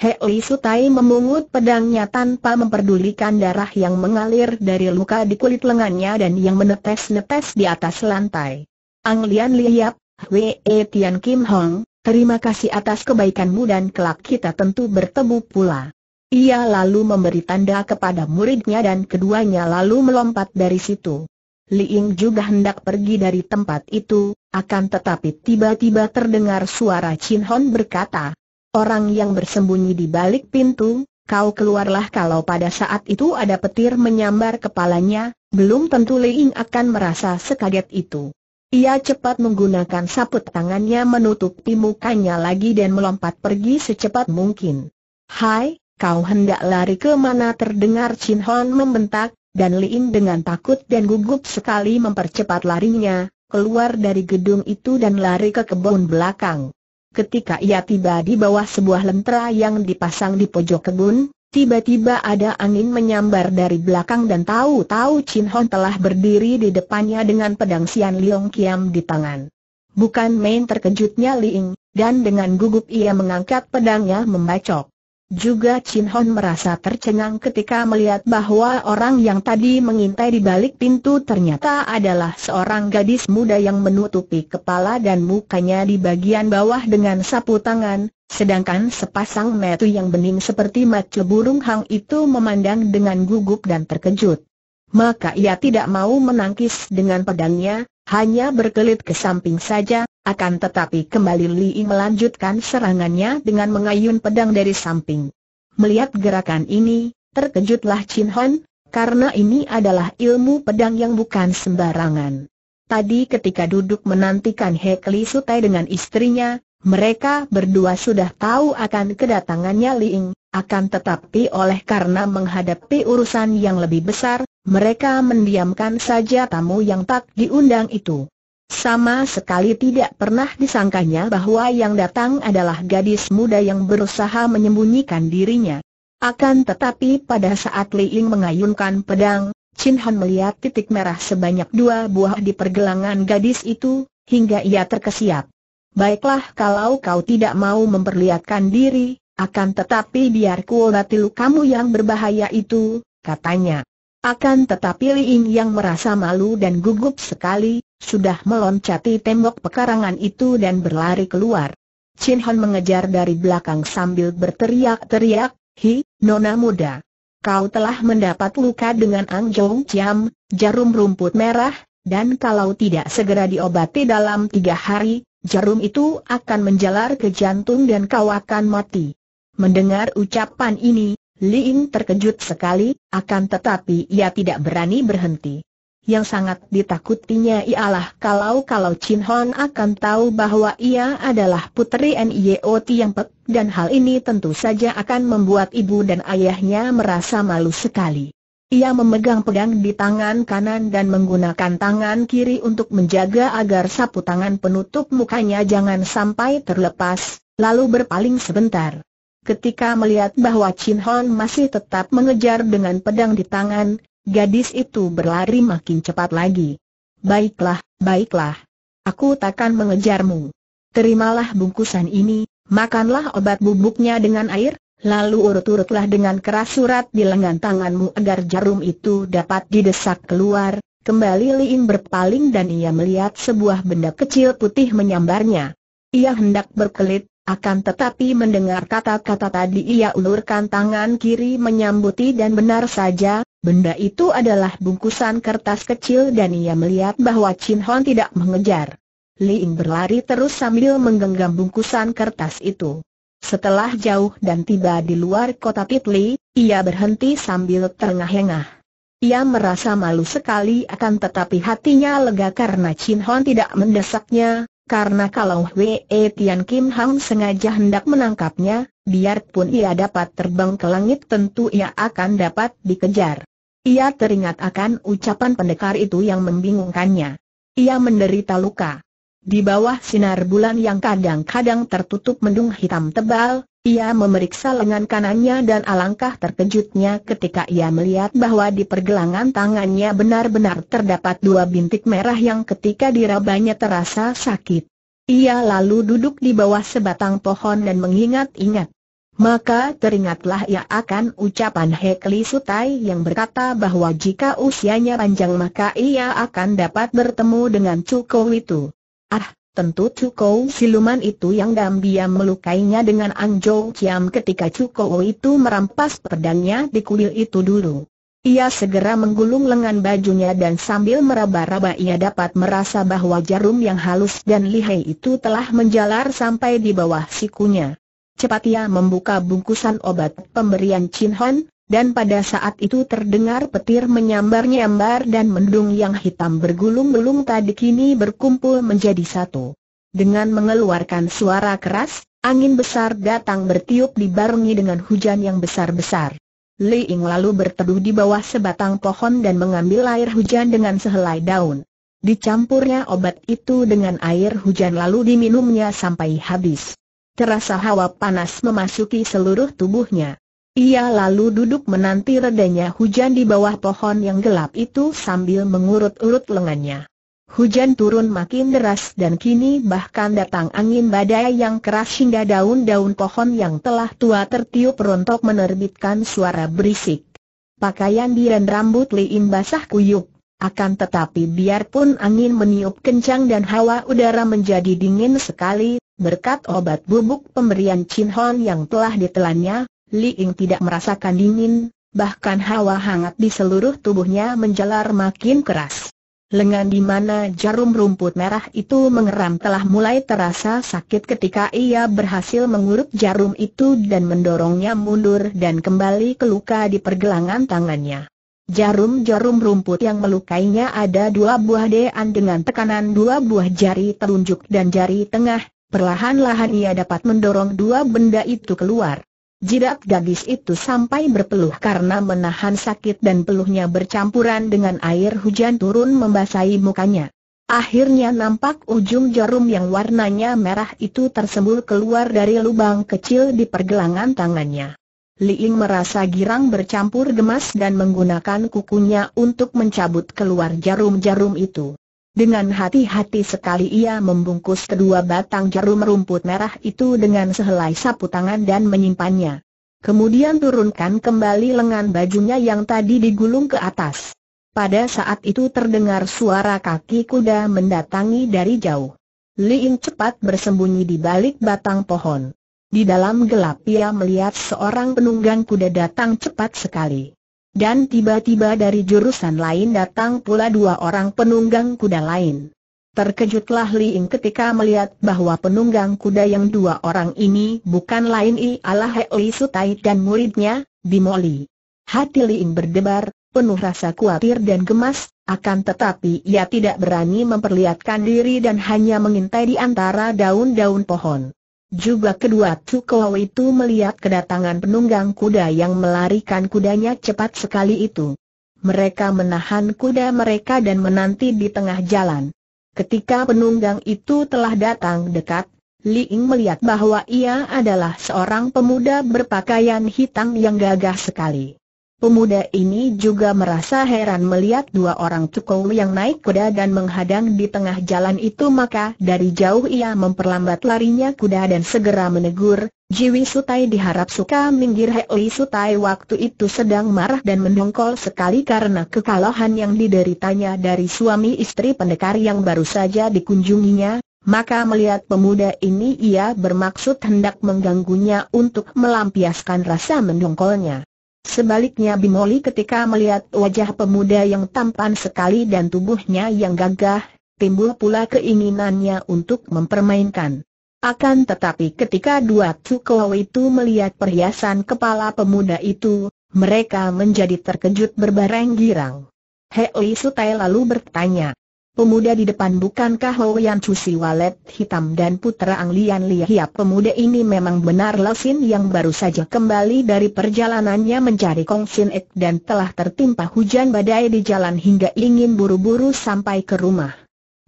Hei Sutai memungut pedangnya tanpa memperdulikan darah yang mengalir dari luka di kulit lengannya dan yang menetes-netes di atas lantai. Ang Lian Liap, Wei e Tian Kim Hong, terima kasih atas kebaikanmu dan kelak kita tentu bertemu pula. Ia lalu memberi tanda kepada muridnya dan keduanya lalu melompat dari situ. Li Ying juga hendak pergi dari tempat itu, akan tetapi tiba-tiba terdengar suara Chin Hon berkata, Orang yang bersembunyi di balik pintu, kau keluarlah kalau pada saat itu ada petir menyambar kepalanya, belum tentu Li Ying akan merasa sekaget itu. Ia cepat menggunakan saput tangannya menutupi mukanya lagi dan melompat pergi secepat mungkin. Hai, Kau hendak lari ke mana terdengar Chin Hon membentak, dan Li-ying dengan takut dan gugup sekali mempercepat larinya, keluar dari gedung itu dan lari ke kebun belakang. Ketika ia tiba di bawah sebuah lentera yang dipasang di pojok kebun, tiba-tiba ada angin menyambar dari belakang dan tahu-tahu Chin Hon telah berdiri di depannya dengan pedang Sian Liong Kiam di tangan. Bukan main terkejutnya Li-ying, dan dengan gugup ia mengangkat pedangnya membacok. Juga Chin Hon merasa tercengang ketika melihat bahwa orang yang tadi mengintai di balik pintu ternyata adalah seorang gadis muda yang menutupi kepala dan mukanya di bagian bawah dengan sapu tangan, sedangkan sepasang metu yang bening seperti mata burung hang itu memandang dengan gugup dan terkejut. Maka ia tidak mau menangkis dengan pedangnya, hanya berkelit ke samping saja, akan tetapi kembali Li melanjutkan serangannya dengan mengayun pedang dari samping. Melihat gerakan ini, terkejutlah Chin Hon, karena ini adalah ilmu pedang yang bukan sembarangan. Tadi ketika duduk menantikan Hekli Sutai dengan istrinya, mereka berdua sudah tahu akan kedatangannya Li Ying, akan tetapi oleh karena menghadapi urusan yang lebih besar, mereka mendiamkan saja tamu yang tak diundang itu. Sama sekali tidak pernah disangkanya bahwa yang datang adalah gadis muda yang berusaha menyembunyikan dirinya. Akan tetapi pada saat Li Ying mengayunkan pedang, Chin Han melihat titik merah sebanyak dua buah di pergelangan gadis itu, hingga ia terkesiap. Baiklah kalau kau tidak mau memperlihatkan diri, akan tetapi biar ku obati kamu yang berbahaya itu, katanya. Akan tetapi Li Ying yang merasa malu dan gugup sekali, sudah meloncati tembok pekarangan itu dan berlari keluar. Chin Hon mengejar dari belakang sambil berteriak-teriak, Hi, nona muda. Kau telah mendapat luka dengan Ang Jong Chiam, jarum rumput merah, dan kalau tidak segera diobati dalam tiga hari, jarum itu akan menjalar ke jantung dan kau akan mati. Mendengar ucapan ini, Ying terkejut sekali, akan tetapi ia tidak berani berhenti. Yang sangat ditakutinya ialah kalau-kalau Chin Hon akan tahu bahwa ia adalah putri T yang pek, dan hal ini tentu saja akan membuat ibu dan ayahnya merasa malu sekali. Ia memegang pedang di tangan kanan dan menggunakan tangan kiri untuk menjaga agar sapu tangan penutup mukanya jangan sampai terlepas, lalu berpaling sebentar. Ketika melihat bahwa Chin Hon masih tetap mengejar dengan pedang di tangan, Gadis itu berlari makin cepat lagi. Baiklah, baiklah. Aku takkan mengejarmu. Terimalah bungkusan ini, makanlah obat bubuknya dengan air, lalu urut-urutlah dengan keras surat di lengan tanganmu agar jarum itu dapat didesak keluar. Kembali Liin berpaling dan ia melihat sebuah benda kecil putih menyambarnya. Ia hendak berkelit, akan tetapi mendengar kata-kata tadi ia ulurkan tangan kiri menyambuti dan benar saja, benda itu adalah bungkusan kertas kecil dan ia melihat bahwa Chin Hon tidak mengejar. Liing berlari terus sambil menggenggam bungkusan kertas itu. Setelah jauh dan tiba di luar kota Pitli, ia berhenti sambil terengah-engah. Ia merasa malu sekali akan tetapi hatinya lega karena Chin Hon tidak mendesaknya, karena kalau Wei e Tian Kim Hang sengaja hendak menangkapnya, biarpun ia dapat terbang ke langit tentu ia akan dapat dikejar. Ia teringat akan ucapan pendekar itu yang membingungkannya. Ia menderita luka. Di bawah sinar bulan yang kadang-kadang tertutup mendung hitam tebal, ia memeriksa lengan kanannya dan alangkah terkejutnya ketika ia melihat bahwa di pergelangan tangannya benar-benar terdapat dua bintik merah yang ketika dirabanya terasa sakit. Ia lalu duduk di bawah sebatang pohon dan mengingat-ingat. Maka teringatlah ia akan ucapan Hekli Sutai yang berkata bahwa jika usianya panjang maka ia akan dapat bertemu dengan Cuko itu. Ah, Tentu Cukou siluman itu yang diam-diam melukainya dengan Angjou Chiam ketika Cukou itu merampas pedangnya di kuil itu dulu. Ia segera menggulung lengan bajunya dan sambil meraba-raba ia dapat merasa bahwa jarum yang halus dan lihai itu telah menjalar sampai di bawah sikunya. Cepat ia membuka bungkusan obat pemberian Chin Hon, dan pada saat itu terdengar petir menyambar-nyambar dan mendung yang hitam bergulung-gulung tadi kini berkumpul menjadi satu. Dengan mengeluarkan suara keras, angin besar datang bertiup dibarengi dengan hujan yang besar-besar. Li Ying lalu berteduh di bawah sebatang pohon dan mengambil air hujan dengan sehelai daun. Dicampurnya obat itu dengan air hujan lalu diminumnya sampai habis. Terasa hawa panas memasuki seluruh tubuhnya. Ia lalu duduk menanti redanya hujan di bawah pohon yang gelap itu sambil mengurut-urut lengannya. Hujan turun makin deras dan kini bahkan datang angin badai yang keras hingga daun-daun pohon yang telah tua tertiup rontok menerbitkan suara berisik. Pakaian dan rambut Liim basah kuyup, akan tetapi biarpun angin meniup kencang dan hawa udara menjadi dingin sekali, berkat obat bubuk pemberian Chin Hon yang telah ditelannya, Li Ying tidak merasakan dingin, bahkan hawa hangat di seluruh tubuhnya menjalar makin keras. Lengan di mana jarum rumput merah itu mengeram telah mulai terasa sakit ketika ia berhasil mengurut jarum itu dan mendorongnya mundur dan kembali ke luka di pergelangan tangannya. Jarum-jarum rumput yang melukainya ada dua buah dean dengan tekanan dua buah jari telunjuk dan jari tengah, perlahan-lahan ia dapat mendorong dua benda itu keluar. Jidat gadis itu sampai berpeluh karena menahan sakit dan peluhnya bercampuran dengan air hujan turun membasahi mukanya. Akhirnya nampak ujung jarum yang warnanya merah itu tersembul keluar dari lubang kecil di pergelangan tangannya. Li Ying merasa girang bercampur gemas dan menggunakan kukunya untuk mencabut keluar jarum-jarum itu. Dengan hati-hati sekali ia membungkus kedua batang jarum rumput merah itu dengan sehelai sapu tangan dan menyimpannya. Kemudian turunkan kembali lengan bajunya yang tadi digulung ke atas. Pada saat itu terdengar suara kaki kuda mendatangi dari jauh. Li Ying cepat bersembunyi di balik batang pohon. Di dalam gelap ia melihat seorang penunggang kuda datang cepat sekali. Dan tiba-tiba dari jurusan lain datang pula dua orang penunggang kuda lain. Terkejutlah Li Ying ketika melihat bahwa penunggang kuda yang dua orang ini bukan lain ialah Hei Sutai dan muridnya, Li. Hati Li Ying berdebar, penuh rasa khawatir dan gemas, akan tetapi ia tidak berani memperlihatkan diri dan hanya mengintai di antara daun-daun pohon. Juga kedua Cukow itu melihat kedatangan penunggang kuda yang melarikan kudanya cepat sekali itu. Mereka menahan kuda mereka dan menanti di tengah jalan. Ketika penunggang itu telah datang dekat, Li Ying melihat bahwa ia adalah seorang pemuda berpakaian hitam yang gagah sekali. Pemuda ini juga merasa heran melihat dua orang tukung yang naik kuda dan menghadang di tengah jalan itu maka dari jauh ia memperlambat larinya kuda dan segera menegur, Jiwi Sutai diharap suka minggir Hei Sutai waktu itu sedang marah dan mendongkol sekali karena kekalahan yang dideritanya dari suami istri pendekar yang baru saja dikunjunginya, maka melihat pemuda ini ia bermaksud hendak mengganggunya untuk melampiaskan rasa mendongkolnya. Sebaliknya Bimoli ketika melihat wajah pemuda yang tampan sekali dan tubuhnya yang gagah, timbul pula keinginannya untuk mempermainkan. Akan tetapi ketika dua Tsukowo itu melihat perhiasan kepala pemuda itu, mereka menjadi terkejut berbareng girang. Hei Sutai lalu bertanya, pemuda di depan bukankah Ho Yan Chu si walet hitam dan putera Ang Lian Li pemuda ini memang benar Sin yang baru saja kembali dari perjalanannya mencari Kong Sin Ek dan telah tertimpa hujan badai di jalan hingga ingin buru-buru sampai ke rumah.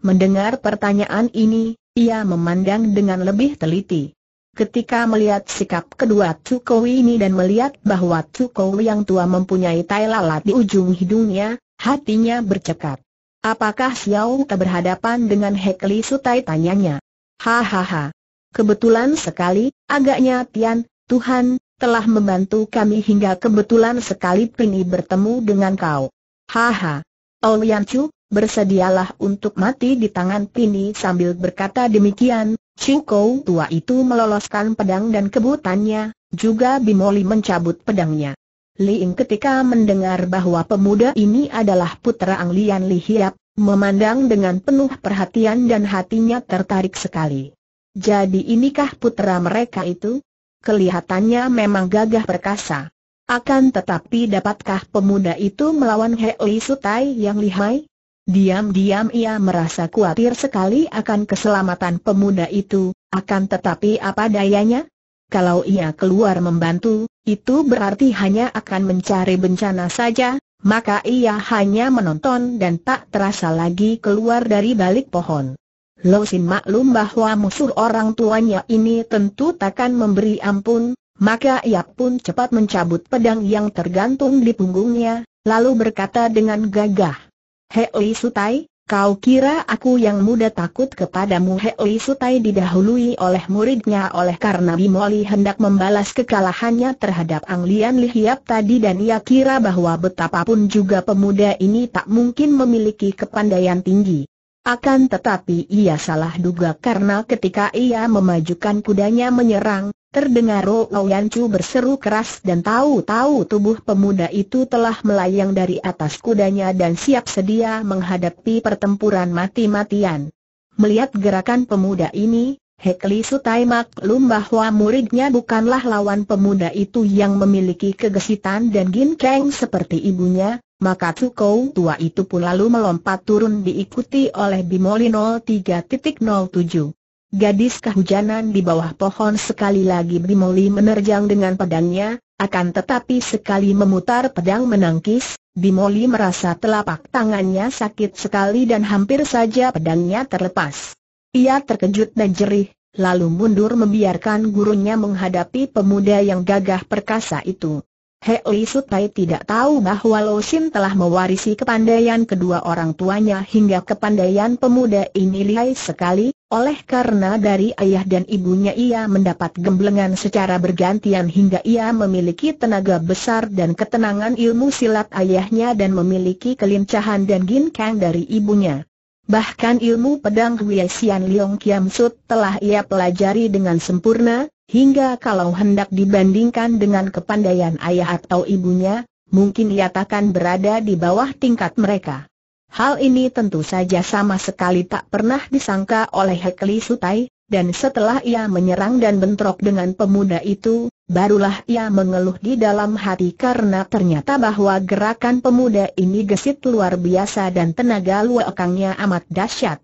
Mendengar pertanyaan ini, ia memandang dengan lebih teliti. Ketika melihat sikap kedua Tsukowi ini dan melihat bahwa Tsukowi yang tua mempunyai tai lalat di ujung hidungnya, hatinya bercekat. Apakah Xiao Ke berhadapan dengan Hekli Sutai tanyanya? Hahaha. Kebetulan sekali, agaknya Tian, Tuhan, telah membantu kami hingga kebetulan sekali Pini bertemu dengan kau. Haha. Olian oh, Chu, bersedialah untuk mati di tangan Pini sambil berkata demikian, Chu Kou tua itu meloloskan pedang dan kebutannya, juga Bimoli mencabut pedangnya. Ying ketika mendengar bahwa pemuda ini adalah putra Ang Lian Li Hiap, memandang dengan penuh perhatian dan hatinya tertarik sekali. Jadi inikah putra mereka itu? Kelihatannya memang gagah perkasa. Akan tetapi dapatkah pemuda itu melawan Hei Sutai yang lihai? Diam-diam ia merasa khawatir sekali akan keselamatan pemuda itu, akan tetapi apa dayanya? Kalau ia keluar membantu, itu berarti hanya akan mencari bencana saja, maka ia hanya menonton dan tak terasa lagi keluar dari balik pohon. Lo Sin maklum bahwa musuh orang tuanya ini tentu takkan memberi ampun, maka ia pun cepat mencabut pedang yang tergantung di punggungnya, lalu berkata dengan gagah. Hei Sutai, Kau kira aku yang muda takut kepadamu Hei Sutai didahului oleh muridnya oleh karena Bimoli hendak membalas kekalahannya terhadap Anglian Lian Lihiap tadi dan ia kira bahwa betapapun juga pemuda ini tak mungkin memiliki kepandaian tinggi. Akan tetapi ia salah duga karena ketika ia memajukan kudanya menyerang, Terdengar Rouw Chu berseru keras dan tahu-tahu tubuh pemuda itu telah melayang dari atas kudanya dan siap sedia menghadapi pertempuran mati-matian. Melihat gerakan pemuda ini, Hekli Sutai maklum bahwa muridnya bukanlah lawan pemuda itu yang memiliki kegesitan dan ginkeng seperti ibunya, maka Cukou tua itu pun lalu melompat turun diikuti oleh Bimoli 0.3.07. Gadis kehujanan di bawah pohon sekali lagi Bimoli menerjang dengan pedangnya, akan tetapi sekali memutar pedang menangkis, Bimoli merasa telapak tangannya sakit sekali dan hampir saja pedangnya terlepas. Ia terkejut dan jerih, lalu mundur membiarkan gurunya menghadapi pemuda yang gagah perkasa itu. Hei Sutai tidak tahu bahwa Lo Sin telah mewarisi kepandaian kedua orang tuanya hingga kepandaian pemuda ini lihai sekali, oleh karena dari ayah dan ibunya ia mendapat gemblengan secara bergantian hingga ia memiliki tenaga besar dan ketenangan ilmu silat ayahnya dan memiliki kelincahan dan ginkang dari ibunya. Bahkan ilmu pedang Hui Sian Leong Kiam Sut telah ia pelajari dengan sempurna, hingga kalau hendak dibandingkan dengan kepandaian ayah atau ibunya, mungkin ia takkan berada di bawah tingkat mereka. Hal ini tentu saja sama sekali tak pernah disangka oleh Hekli Sutai, dan setelah ia menyerang dan bentrok dengan pemuda itu, barulah ia mengeluh di dalam hati karena ternyata bahwa gerakan pemuda ini gesit luar biasa dan tenaga luakangnya amat dahsyat.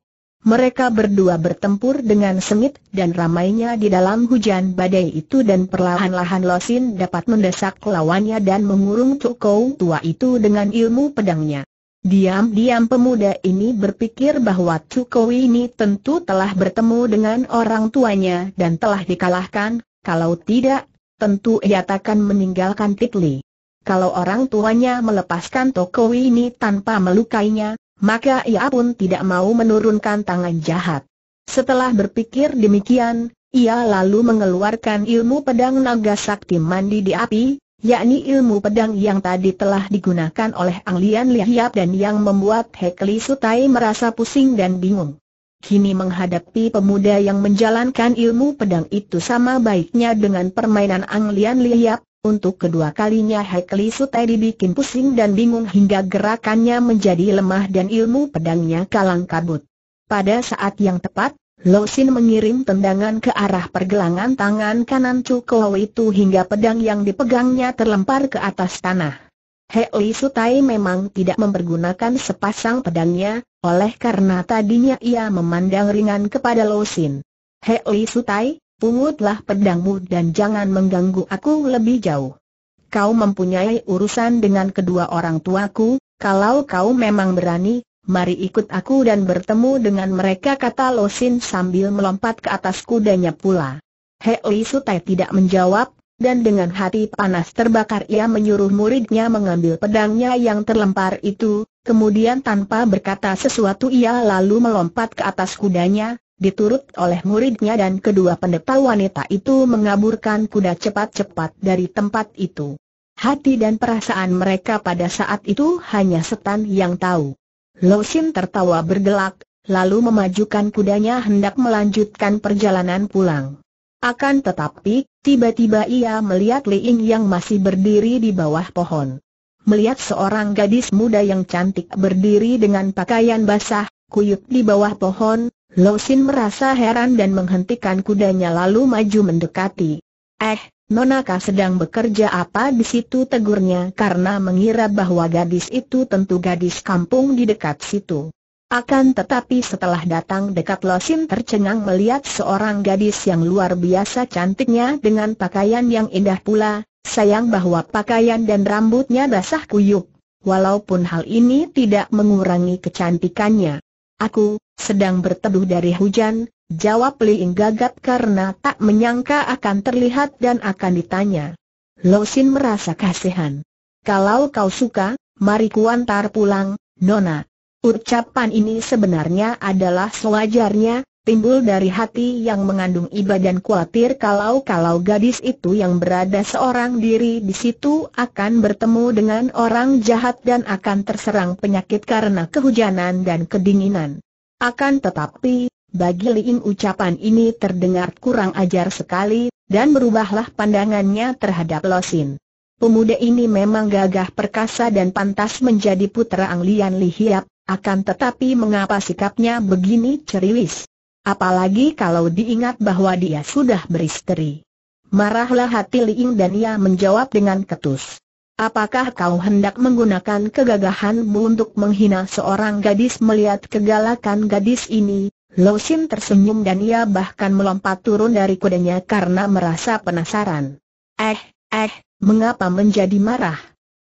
Mereka berdua bertempur dengan sengit dan ramainya di dalam hujan badai itu dan perlahan-lahan Losin dapat mendesak lawannya dan mengurung Cukou tua itu dengan ilmu pedangnya. Diam-diam pemuda ini berpikir bahwa Cuko ini tentu telah bertemu dengan orang tuanya dan telah dikalahkan, kalau tidak, tentu ia takkan meninggalkan Titli. Kalau orang tuanya melepaskan Toko ini tanpa melukainya, maka ia pun tidak mau menurunkan tangan jahat. Setelah berpikir demikian, ia lalu mengeluarkan ilmu pedang naga sakti mandi di api, yakni ilmu pedang yang tadi telah digunakan oleh Ang Lian Lihiap dan yang membuat Hekli Sutai merasa pusing dan bingung. Kini menghadapi pemuda yang menjalankan ilmu pedang itu sama baiknya dengan permainan Ang Lian Lihiap, untuk kedua kalinya Hekli Sutai dibikin pusing dan bingung hingga gerakannya menjadi lemah dan ilmu pedangnya kalang kabut. Pada saat yang tepat, Losin mengirim tendangan ke arah pergelangan tangan kanan Kau itu hingga pedang yang dipegangnya terlempar ke atas tanah. He Li Sutai memang tidak mempergunakan sepasang pedangnya, oleh karena tadinya ia memandang ringan kepada Losin. Sin. He Li Sutai, pungutlah pedangmu dan jangan mengganggu aku lebih jauh. Kau mempunyai urusan dengan kedua orang tuaku, kalau kau memang berani, mari ikut aku dan bertemu dengan mereka kata Losin sambil melompat ke atas kudanya pula. Hei Sutai tidak menjawab, dan dengan hati panas terbakar ia menyuruh muridnya mengambil pedangnya yang terlempar itu, kemudian tanpa berkata sesuatu ia lalu melompat ke atas kudanya, diturut oleh muridnya dan kedua pendeta wanita itu mengaburkan kuda cepat-cepat dari tempat itu. Hati dan perasaan mereka pada saat itu hanya setan yang tahu. Lo Sin tertawa bergelak, lalu memajukan kudanya hendak melanjutkan perjalanan pulang. Akan tetapi, tiba-tiba ia melihat Li Ying yang masih berdiri di bawah pohon. Melihat seorang gadis muda yang cantik berdiri dengan pakaian basah, kuyup di bawah pohon, Lo Sin merasa heran dan menghentikan kudanya lalu maju mendekati. Eh, Nonaka sedang bekerja apa di situ tegurnya karena mengira bahwa gadis itu tentu gadis kampung di dekat situ. Akan tetapi setelah datang dekat Losin tercengang melihat seorang gadis yang luar biasa cantiknya dengan pakaian yang indah pula, sayang bahwa pakaian dan rambutnya basah kuyuk, walaupun hal ini tidak mengurangi kecantikannya. Aku, sedang berteduh dari hujan, Jawab Liing gagap karena tak menyangka akan terlihat dan akan ditanya. Losin merasa kasihan. Kalau kau suka, mari kuantar pulang, Nona. Ucapan ini sebenarnya adalah sewajarnya, timbul dari hati yang mengandung iba dan khawatir kalau-kalau gadis itu yang berada seorang diri di situ akan bertemu dengan orang jahat dan akan terserang penyakit karena kehujanan dan kedinginan. Akan tetapi, bagi Liing ucapan ini terdengar kurang ajar sekali, dan berubahlah pandangannya terhadap Losin. Pemuda ini memang gagah perkasa dan pantas menjadi putra Anglian Lihiap, akan tetapi mengapa sikapnya begini ceriwis? Apalagi kalau diingat bahwa dia sudah beristeri. Marahlah hati Liing dan ia menjawab dengan ketus. Apakah kau hendak menggunakan kegagahanmu untuk menghina seorang gadis melihat kegalakan gadis ini, Lo tersenyum dan ia bahkan melompat turun dari kudanya karena merasa penasaran. Eh, eh, mengapa menjadi marah?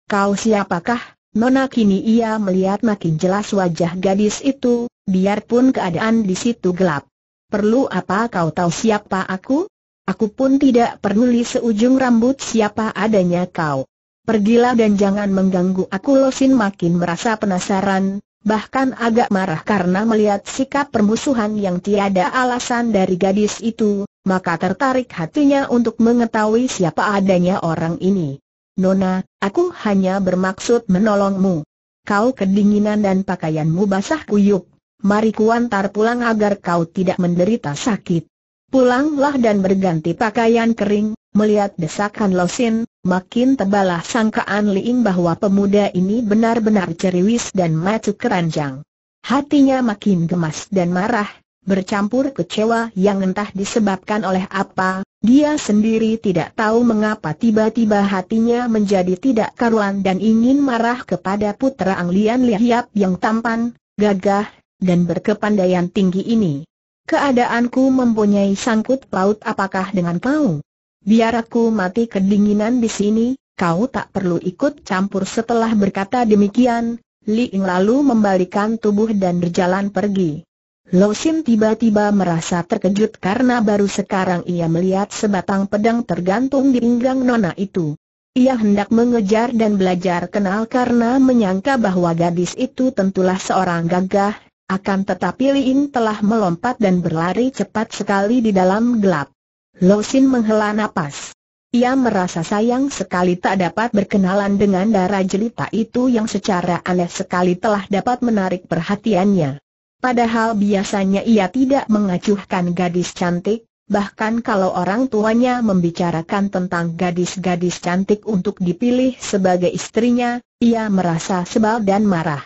Kau siapakah? Nona kini ia melihat makin jelas wajah gadis itu, biarpun keadaan di situ gelap. Perlu apa kau tahu siapa aku? Aku pun tidak peduli seujung rambut siapa adanya kau. Pergilah dan jangan mengganggu aku Losin makin merasa penasaran, bahkan agak marah karena melihat sikap permusuhan yang tiada alasan dari gadis itu, maka tertarik hatinya untuk mengetahui siapa adanya orang ini. Nona, aku hanya bermaksud menolongmu. Kau kedinginan dan pakaianmu basah kuyup. Mari kuantar pulang agar kau tidak menderita sakit. Pulanglah dan berganti pakaian kering, Melihat desakan Losin, makin tebalah sangkaan Liing bahwa pemuda ini benar-benar ceriwis dan macu keranjang. Hatinya makin gemas dan marah, bercampur kecewa yang entah disebabkan oleh apa, dia sendiri tidak tahu mengapa tiba-tiba hatinya menjadi tidak karuan dan ingin marah kepada putra Anglian Lihiap yang tampan, gagah, dan berkepandaian tinggi ini. Keadaanku mempunyai sangkut paut apakah dengan kau? Biar aku mati kedinginan di sini, kau tak perlu ikut campur setelah berkata demikian, Li Ying lalu membalikan tubuh dan berjalan pergi. Lo Sim tiba-tiba merasa terkejut karena baru sekarang ia melihat sebatang pedang tergantung di pinggang nona itu. Ia hendak mengejar dan belajar kenal karena menyangka bahwa gadis itu tentulah seorang gagah, akan tetapi Li Ying telah melompat dan berlari cepat sekali di dalam gelap. Losin menghela nafas. Ia merasa sayang sekali tak dapat berkenalan dengan darah jelita itu yang secara aneh sekali telah dapat menarik perhatiannya. Padahal biasanya ia tidak mengacuhkan gadis cantik, bahkan kalau orang tuanya membicarakan tentang gadis-gadis cantik untuk dipilih sebagai istrinya, ia merasa sebal dan marah.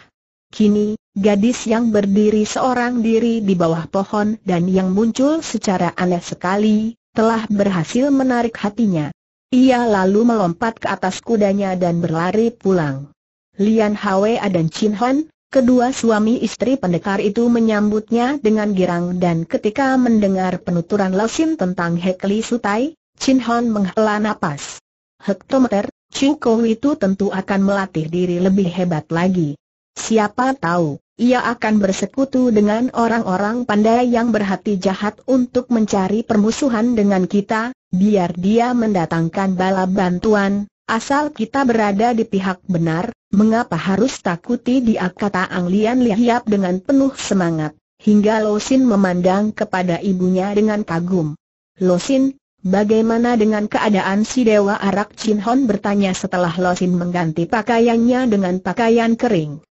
Kini, gadis yang berdiri seorang diri di bawah pohon dan yang muncul secara aneh sekali, telah berhasil menarik hatinya. Ia lalu melompat ke atas kudanya dan berlari pulang. Lian Hwa dan Chin Hon, kedua suami istri pendekar itu menyambutnya dengan girang dan ketika mendengar penuturan Sin tentang Hekli Sutai, Chin Hon menghela napas. Hektometer, Chu Kou itu tentu akan melatih diri lebih hebat lagi. Siapa tahu, ia akan bersekutu dengan orang-orang pandai yang berhati jahat untuk mencari permusuhan dengan kita, biar dia mendatangkan bala bantuan, asal kita berada di pihak benar, mengapa harus takuti dia kata Ang Lian dengan penuh semangat, hingga Losin memandang kepada ibunya dengan kagum. Losin, bagaimana dengan keadaan si Dewa Arak Chin Hon bertanya setelah Losin mengganti pakaiannya dengan pakaian kering.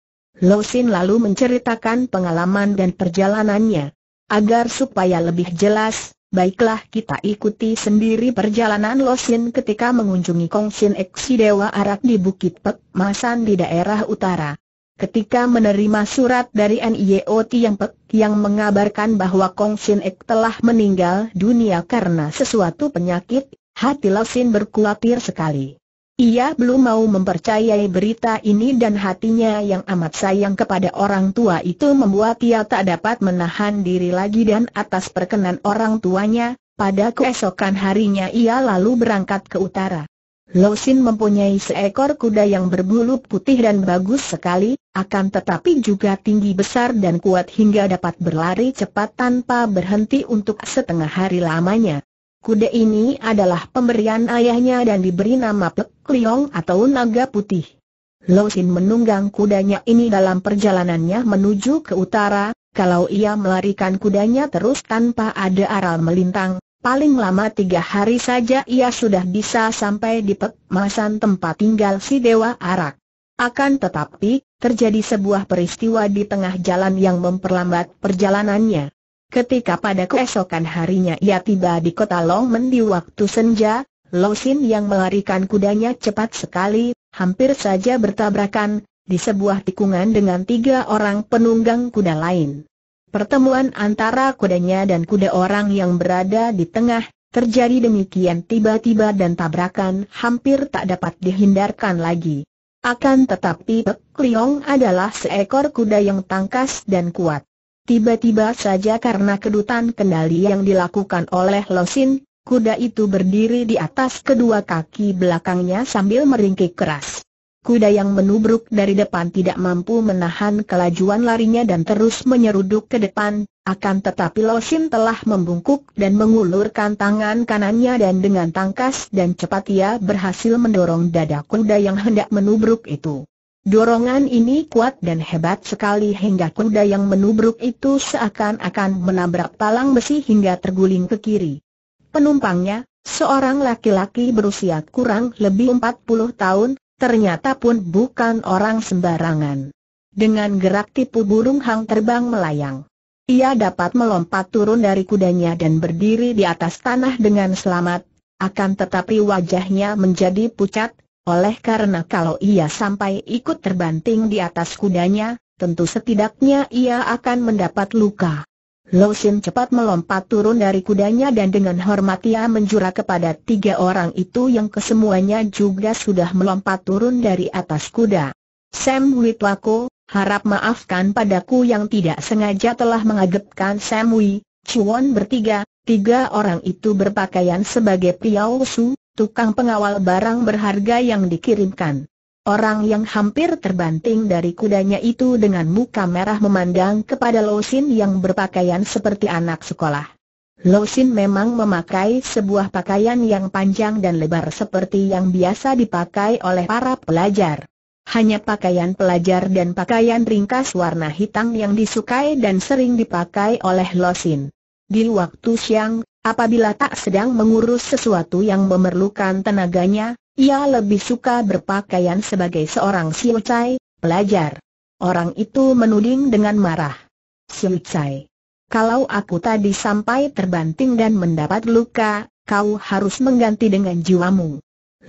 Losin lalu menceritakan pengalaman dan perjalanannya. Agar supaya lebih jelas, baiklah kita ikuti sendiri perjalanan Losin ketika mengunjungi Kongsin Eksi Dewa Arak di Bukit Pek Masan di daerah utara. Ketika menerima surat dari NIO Tiang Pek yang mengabarkan bahwa Sin Ek telah meninggal dunia karena sesuatu penyakit, hati Losin berkuatir sekali. Ia belum mau mempercayai berita ini dan hatinya yang amat sayang kepada orang tua itu membuat ia tak dapat menahan diri lagi dan atas perkenan orang tuanya, pada keesokan harinya ia lalu berangkat ke utara. Losin mempunyai seekor kuda yang berbulu putih dan bagus sekali, akan tetapi juga tinggi besar dan kuat hingga dapat berlari cepat tanpa berhenti untuk setengah hari lamanya. Kuda ini adalah pemberian ayahnya dan diberi nama Pek Liong atau Naga Putih. Lo Xin menunggang kudanya ini dalam perjalanannya menuju ke utara, kalau ia melarikan kudanya terus tanpa ada aral melintang, paling lama tiga hari saja ia sudah bisa sampai di pemasan tempat tinggal si Dewa Arak. Akan tetapi, terjadi sebuah peristiwa di tengah jalan yang memperlambat perjalanannya. Ketika pada keesokan harinya ia tiba di kota Longmen di waktu senja, Losin yang melarikan kudanya cepat sekali, hampir saja bertabrakan, di sebuah tikungan dengan tiga orang penunggang kuda lain. Pertemuan antara kudanya dan kuda orang yang berada di tengah, terjadi demikian tiba-tiba dan tabrakan hampir tak dapat dihindarkan lagi. Akan tetapi Pek Liong adalah seekor kuda yang tangkas dan kuat. Tiba-tiba saja karena kedutan kendali yang dilakukan oleh Losin, kuda itu berdiri di atas kedua kaki belakangnya sambil meringkik keras. Kuda yang menubruk dari depan tidak mampu menahan kelajuan larinya dan terus menyeruduk ke depan, akan tetapi Losin telah membungkuk dan mengulurkan tangan kanannya dan dengan tangkas dan cepat ia berhasil mendorong dada kuda yang hendak menubruk itu. Dorongan ini kuat dan hebat sekali hingga kuda yang menubruk itu seakan-akan menabrak palang besi hingga terguling ke kiri. Penumpangnya, seorang laki-laki berusia kurang lebih 40 tahun, ternyata pun bukan orang sembarangan. Dengan gerak tipu burung hang terbang melayang. Ia dapat melompat turun dari kudanya dan berdiri di atas tanah dengan selamat, akan tetapi wajahnya menjadi pucat, oleh karena kalau ia sampai ikut terbanting di atas kudanya, tentu setidaknya ia akan mendapat luka. Lo Sin cepat melompat turun dari kudanya dan dengan hormat ia menjura kepada tiga orang itu yang kesemuanya juga sudah melompat turun dari atas kuda. Sam Witwako, harap maafkan padaku yang tidak sengaja telah mengagetkan Sam Wei, Chuan bertiga, tiga orang itu berpakaian sebagai Piao Su, tukang pengawal barang berharga yang dikirimkan. Orang yang hampir terbanting dari kudanya itu dengan muka merah memandang kepada Losin yang berpakaian seperti anak sekolah. Losin memang memakai sebuah pakaian yang panjang dan lebar seperti yang biasa dipakai oleh para pelajar. Hanya pakaian pelajar dan pakaian ringkas warna hitam yang disukai dan sering dipakai oleh Losin. Di waktu siang, apabila tak sedang mengurus sesuatu yang memerlukan tenaganya, ia lebih suka berpakaian sebagai seorang siucai, pelajar. Orang itu menuding dengan marah. Siucai. Kalau aku tadi sampai terbanting dan mendapat luka, kau harus mengganti dengan jiwamu.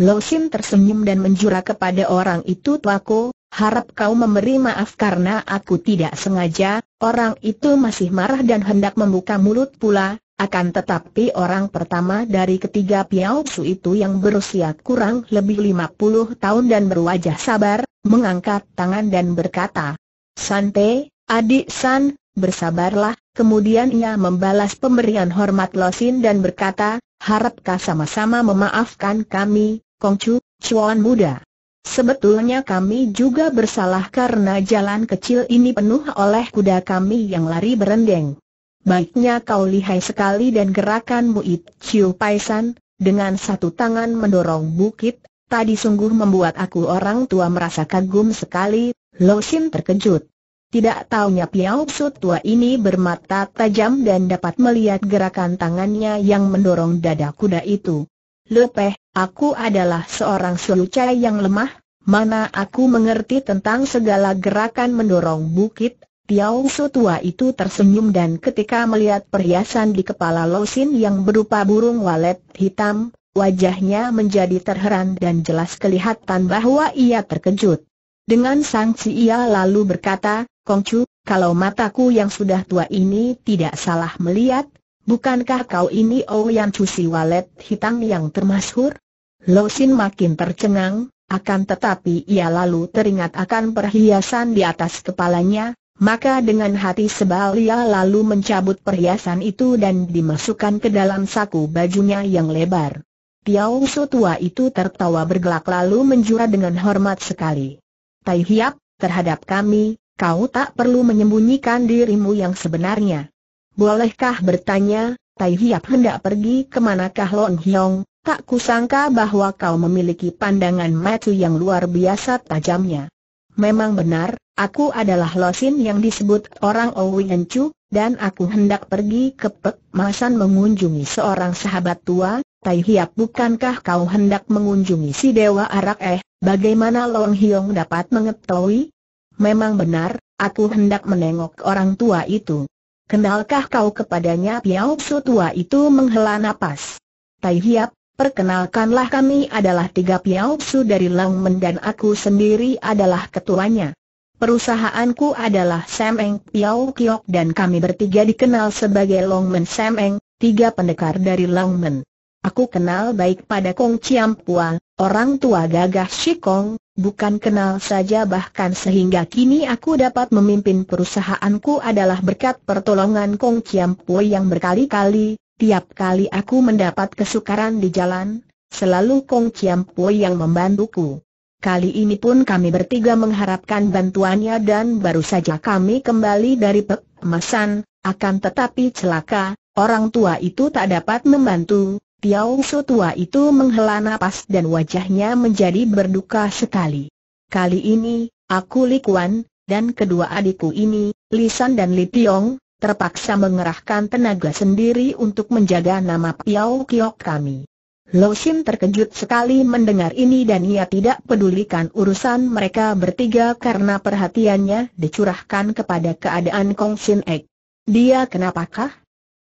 Lo tersenyum dan menjura kepada orang itu tuako, harap kau memberi maaf karena aku tidak sengaja, orang itu masih marah dan hendak membuka mulut pula, akan tetapi orang pertama dari ketiga Piao Su itu yang berusia kurang lebih 50 tahun dan berwajah sabar, mengangkat tangan dan berkata, Sante, adik San, bersabarlah, kemudian ia membalas pemberian hormat Losin dan berkata, harapkah sama-sama memaafkan kami, Kongcu, Chuan Muda. Sebetulnya kami juga bersalah karena jalan kecil ini penuh oleh kuda kami yang lari berendeng. Baiknya kau lihai sekali dan gerakanmu It Chiu Paisan, dengan satu tangan mendorong bukit, tadi sungguh membuat aku orang tua merasa kagum sekali, Lo Sim terkejut. Tidak taunya Piao Su tua ini bermata tajam dan dapat melihat gerakan tangannya yang mendorong dada kuda itu. Lepeh, Aku adalah seorang sulucai yang lemah, mana aku mengerti tentang segala gerakan mendorong bukit. Tiao Su tua itu tersenyum dan ketika melihat perhiasan di kepala Losin yang berupa burung walet hitam, wajahnya menjadi terheran dan jelas kelihatan bahwa ia terkejut. Dengan sangsi ia lalu berkata, Kong Chu, kalau mataku yang sudah tua ini tidak salah melihat, bukankah kau ini Ouyang si walet hitam yang termasyhur? Lo Xin makin tercengang, akan tetapi ia lalu teringat akan perhiasan di atas kepalanya, maka dengan hati sebal ia lalu mencabut perhiasan itu dan dimasukkan ke dalam saku bajunya yang lebar. Tiao Su tua itu tertawa bergelak lalu menjura dengan hormat sekali. Tai Hiap, terhadap kami, kau tak perlu menyembunyikan dirimu yang sebenarnya. Bolehkah bertanya, Tai Hiap hendak pergi kemanakah Long Hiong? Tak kusangka bahwa kau memiliki pandangan mata yang luar biasa tajamnya. Memang benar, aku adalah Losin yang disebut orang Owen dan aku hendak pergi ke Pek Masan mengunjungi seorang sahabat tua, Tai Hiap bukankah kau hendak mengunjungi si Dewa Arak eh, bagaimana Long Hiong dapat mengetahui? Memang benar, aku hendak menengok orang tua itu. Kenalkah kau kepadanya Piao Su tua itu menghela nafas. Tai Hiap, Perkenalkanlah kami adalah tiga su dari Men dan aku sendiri adalah ketuanya. Perusahaanku adalah Semeng Piao Kiok dan kami bertiga dikenal sebagai Long Sam Semeng, tiga pendekar dari Men. Aku kenal baik pada Kong Chiam Pua, orang tua gagah Shikong, bukan kenal saja bahkan sehingga kini aku dapat memimpin perusahaanku adalah berkat pertolongan Kong Chiam Pua yang berkali-kali, Tiap kali aku mendapat kesukaran di jalan, selalu Kong Chiam Pui yang membantuku. Kali ini pun kami bertiga mengharapkan bantuannya dan baru saja kami kembali dari pemasan, akan tetapi celaka, orang tua itu tak dapat membantu. Tiao Su tua itu menghela napas dan wajahnya menjadi berduka sekali. Kali ini, aku Li Kuan dan kedua adikku ini, Li San dan Li Tiong, terpaksa mengerahkan tenaga sendiri untuk menjaga nama Piao Kiok kami. Lo Shin terkejut sekali mendengar ini dan ia tidak pedulikan urusan mereka bertiga karena perhatiannya dicurahkan kepada keadaan Kong Shin Ek. Dia kenapakah?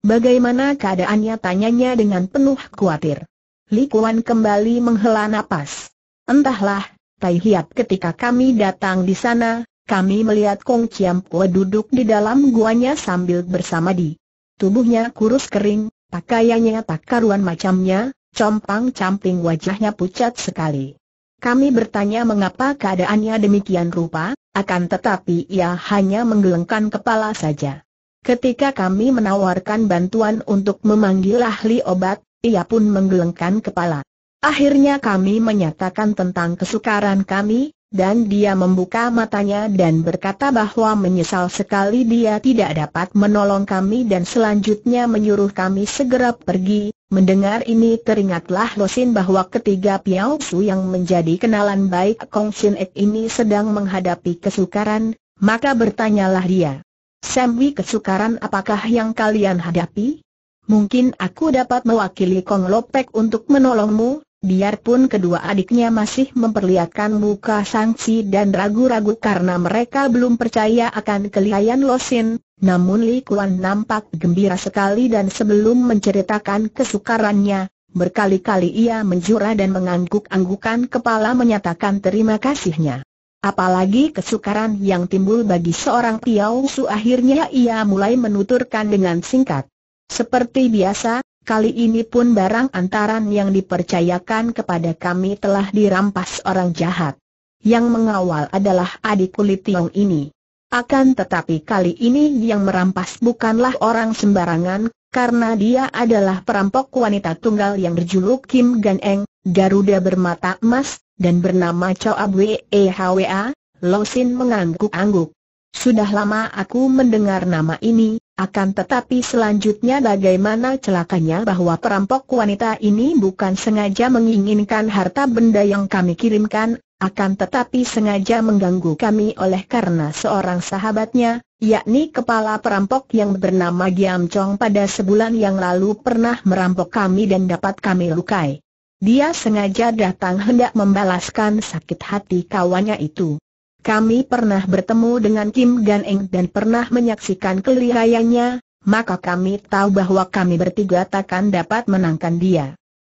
Bagaimana keadaannya tanyanya dengan penuh khawatir. Li Kuan kembali menghela napas. Entahlah, Tai Hiap ketika kami datang di sana, kami melihat Kong Chiam Pue duduk di dalam guanya sambil bersama di Tubuhnya kurus kering, pakaiannya tak karuan macamnya, compang-camping wajahnya pucat sekali. Kami bertanya mengapa keadaannya demikian rupa, akan tetapi ia hanya menggelengkan kepala saja. Ketika kami menawarkan bantuan untuk memanggil ahli obat, ia pun menggelengkan kepala. Akhirnya kami menyatakan tentang kesukaran kami, dan dia membuka matanya dan berkata bahwa menyesal sekali dia tidak dapat menolong kami dan selanjutnya menyuruh kami segera pergi. Mendengar ini teringatlah Losin bahwa ketiga Piao Su yang menjadi kenalan baik Kong Sin Ek ini sedang menghadapi kesukaran, maka bertanyalah dia. Semwi kesukaran apakah yang kalian hadapi? Mungkin aku dapat mewakili Kong Lopek untuk menolongmu, biarpun kedua adiknya masih memperlihatkan muka sangsi dan ragu-ragu karena mereka belum percaya akan kelihayan Losin, namun Li Kuan nampak gembira sekali dan sebelum menceritakan kesukarannya, berkali-kali ia menjura dan mengangguk-anggukan kepala menyatakan terima kasihnya. Apalagi kesukaran yang timbul bagi seorang Tiau akhirnya ia mulai menuturkan dengan singkat. Seperti biasa, Kali ini pun barang antaran yang dipercayakan kepada kami telah dirampas orang jahat. Yang mengawal adalah adik kulit Tiong ini. Akan tetapi kali ini yang merampas bukanlah orang sembarangan, karena dia adalah perampok wanita tunggal yang berjuluk Kim Gan Eng, Garuda bermata emas, dan bernama Choa Bwe Hwa, Losin mengangguk-angguk. Sudah lama aku mendengar nama ini, akan tetapi selanjutnya bagaimana celakanya bahwa perampok wanita ini bukan sengaja menginginkan harta benda yang kami kirimkan, akan tetapi sengaja mengganggu kami oleh karena seorang sahabatnya, yakni kepala perampok yang bernama Giam Chong pada sebulan yang lalu pernah merampok kami dan dapat kami lukai. Dia sengaja datang hendak membalaskan sakit hati kawannya itu kami pernah bertemu dengan Kim Gan Eng dan pernah menyaksikan kelihayanya, maka kami tahu bahwa kami bertiga takkan dapat menangkan dia.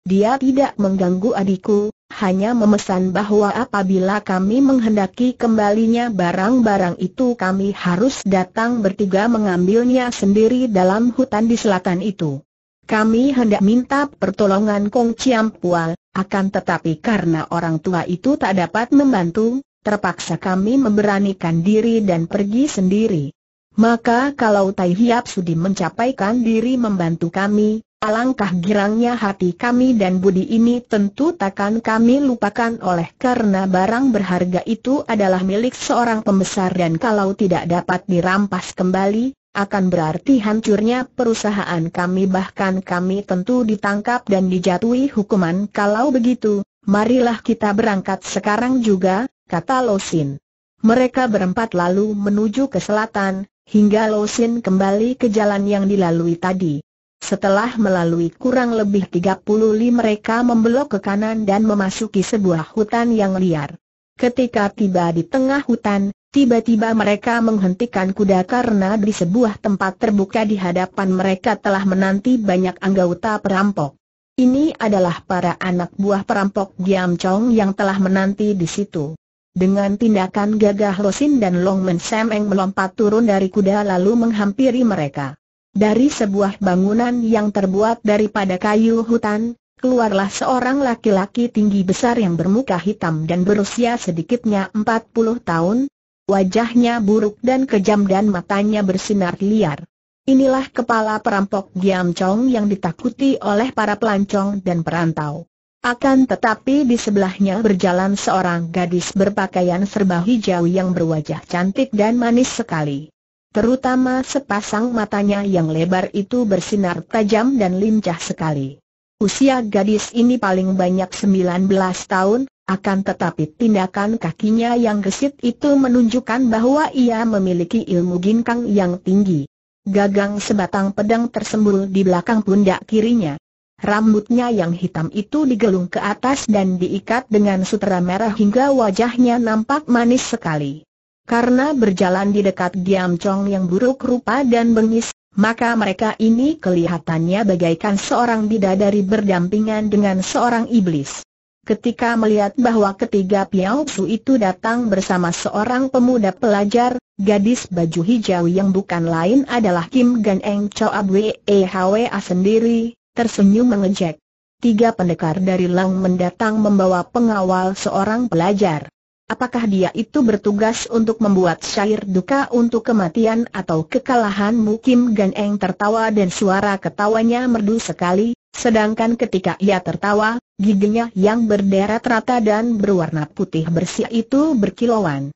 Dia tidak mengganggu adikku, hanya memesan bahwa apabila kami menghendaki kembalinya barang-barang itu kami harus datang bertiga mengambilnya sendiri dalam hutan di selatan itu. Kami hendak minta pertolongan Kong Chiam akan tetapi karena orang tua itu tak dapat membantu, terpaksa kami memberanikan diri dan pergi sendiri. Maka kalau Tai Hiap Sudi mencapaikan diri membantu kami, alangkah girangnya hati kami dan budi ini tentu takkan kami lupakan oleh karena barang berharga itu adalah milik seorang pembesar dan kalau tidak dapat dirampas kembali, akan berarti hancurnya perusahaan kami bahkan kami tentu ditangkap dan dijatuhi hukuman kalau begitu, marilah kita berangkat sekarang juga, kata Losin. Mereka berempat lalu menuju ke selatan, hingga Losin kembali ke jalan yang dilalui tadi. Setelah melalui kurang lebih 30 li mereka membelok ke kanan dan memasuki sebuah hutan yang liar. Ketika tiba di tengah hutan, tiba-tiba mereka menghentikan kuda karena di sebuah tempat terbuka di hadapan mereka telah menanti banyak anggota perampok. Ini adalah para anak buah perampok Giam Chong yang telah menanti di situ. Dengan tindakan gagah Losin dan Long Men Sam Eng melompat turun dari kuda lalu menghampiri mereka. Dari sebuah bangunan yang terbuat daripada kayu hutan, keluarlah seorang laki-laki tinggi besar yang bermuka hitam dan berusia sedikitnya 40 tahun. Wajahnya buruk dan kejam dan matanya bersinar liar. Inilah kepala perampok Giam Chong yang ditakuti oleh para pelancong dan perantau. Akan tetapi di sebelahnya berjalan seorang gadis berpakaian serba hijau yang berwajah cantik dan manis sekali. Terutama sepasang matanya yang lebar itu bersinar tajam dan lincah sekali. Usia gadis ini paling banyak 19 tahun, akan tetapi tindakan kakinya yang gesit itu menunjukkan bahwa ia memiliki ilmu ginkang yang tinggi. Gagang sebatang pedang tersembul di belakang pundak kirinya. Rambutnya yang hitam itu digelung ke atas dan diikat dengan sutera merah hingga wajahnya nampak manis sekali. Karena berjalan di dekat Giam Chong yang buruk rupa dan bengis, maka mereka ini kelihatannya bagaikan seorang bidadari berdampingan dengan seorang iblis. Ketika melihat bahwa ketiga Piao Su itu datang bersama seorang pemuda pelajar, gadis baju hijau yang bukan lain adalah Kim Gan Eng Choa Bwe Hwa sendiri, tersenyum mengejek. Tiga pendekar dari Lang mendatang membawa pengawal seorang pelajar. Apakah dia itu bertugas untuk membuat syair duka untuk kematian atau kekalahan Mukim Gan tertawa dan suara ketawanya merdu sekali, sedangkan ketika ia tertawa, giginya yang berderet rata dan berwarna putih bersih itu berkilauan.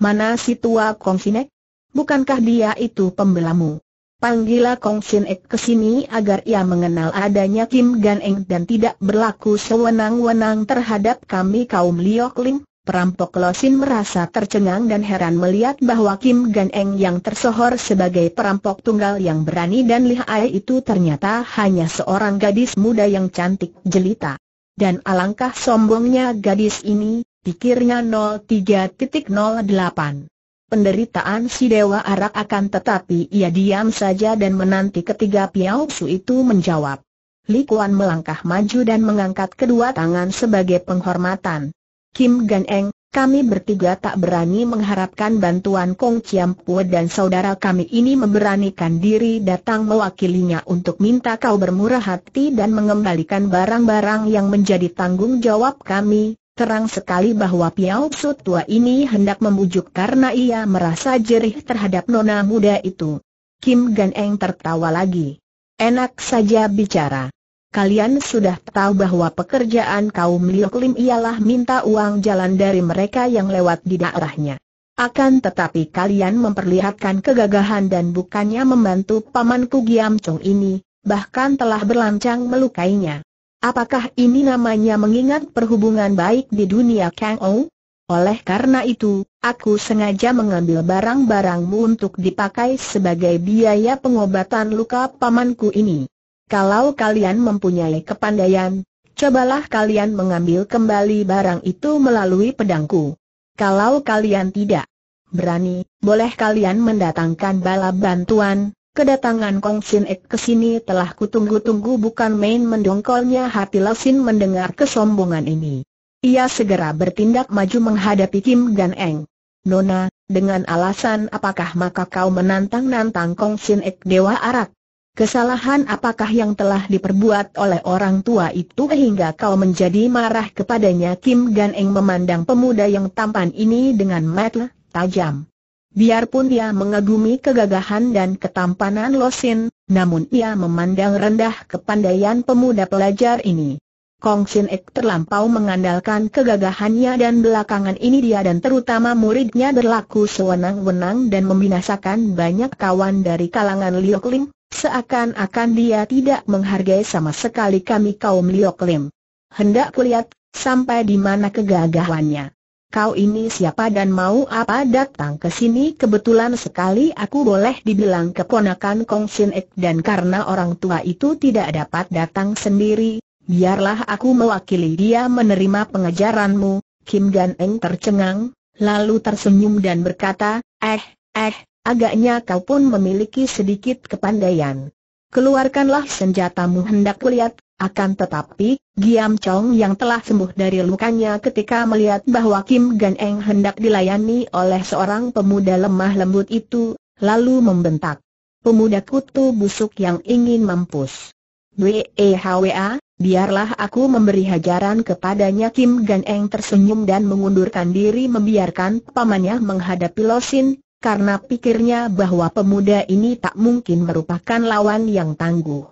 Mana si tua Sinek? Bukankah dia itu pembelamu? Panggillah Kong Sin Ek ke sini agar ia mengenal adanya Kim Gan Eng dan tidak berlaku sewenang-wenang terhadap kami kaum Liok Lim. Perampok Losin merasa tercengang dan heran melihat bahwa Kim Gan Eng yang tersohor sebagai perampok tunggal yang berani dan lihai itu ternyata hanya seorang gadis muda yang cantik jelita. Dan alangkah sombongnya gadis ini, pikirnya 03.08 penderitaan si Dewa Arak akan tetapi ia diam saja dan menanti ketiga Piao Su itu menjawab. Li Kuan melangkah maju dan mengangkat kedua tangan sebagai penghormatan. Kim Gan Eng, kami bertiga tak berani mengharapkan bantuan Kong Chiam Pue dan saudara kami ini memberanikan diri datang mewakilinya untuk minta kau bermurah hati dan mengembalikan barang-barang yang menjadi tanggung jawab kami, Terang sekali bahwa Piao Su tua ini hendak membujuk karena ia merasa jerih terhadap nona muda itu. Kim Gan Eng tertawa lagi. Enak saja bicara. Kalian sudah tahu bahwa pekerjaan kaum Liu Lim ialah minta uang jalan dari mereka yang lewat di daerahnya. Akan tetapi kalian memperlihatkan kegagahan dan bukannya membantu pamanku Giam Chong ini, bahkan telah berlancang melukainya. Apakah ini namanya mengingat perhubungan baik di dunia Kang Ou? Oleh karena itu, aku sengaja mengambil barang-barangmu untuk dipakai sebagai biaya pengobatan luka pamanku ini. Kalau kalian mempunyai kepandaian, cobalah kalian mengambil kembali barang itu melalui pedangku. Kalau kalian tidak berani, boleh kalian mendatangkan bala bantuan, Kedatangan Kong Sin Ek ke sini telah kutunggu-tunggu bukan main mendongkolnya hati Sin mendengar kesombongan ini. Ia segera bertindak maju menghadapi Kim Gan Eng. Nona, dengan alasan apakah maka kau menantang-nantang Kong Sin Ek Dewa Arak? Kesalahan apakah yang telah diperbuat oleh orang tua itu hingga kau menjadi marah kepadanya Kim Gan Eng memandang pemuda yang tampan ini dengan mata tajam. Biarpun dia mengagumi kegagahan dan ketampanan Losin, namun ia memandang rendah kepandaian pemuda pelajar ini. Kong Sin Ek terlampau mengandalkan kegagahannya dan belakangan ini dia dan terutama muridnya berlaku sewenang-wenang dan membinasakan banyak kawan dari kalangan Liok Lim, seakan-akan dia tidak menghargai sama sekali kami kaum Liok Lim. Hendak kulihat, sampai di mana kegagahannya kau ini siapa dan mau apa datang ke sini kebetulan sekali aku boleh dibilang keponakan Kong Sin Ek dan karena orang tua itu tidak dapat datang sendiri, biarlah aku mewakili dia menerima pengejaranmu, Kim Gan Eng tercengang, lalu tersenyum dan berkata, eh, eh, agaknya kau pun memiliki sedikit kepandaian. Keluarkanlah senjatamu hendak kulihat akan tetapi, Giam Chong yang telah sembuh dari lukanya ketika melihat bahwa Kim Gan Eng hendak dilayani oleh seorang pemuda lemah lembut itu, lalu membentak. Pemuda kutu busuk yang ingin mampus. Wehwa, biarlah aku memberi hajaran kepadanya Kim Gan Eng tersenyum dan mengundurkan diri membiarkan pamannya menghadapi Losin, karena pikirnya bahwa pemuda ini tak mungkin merupakan lawan yang tangguh.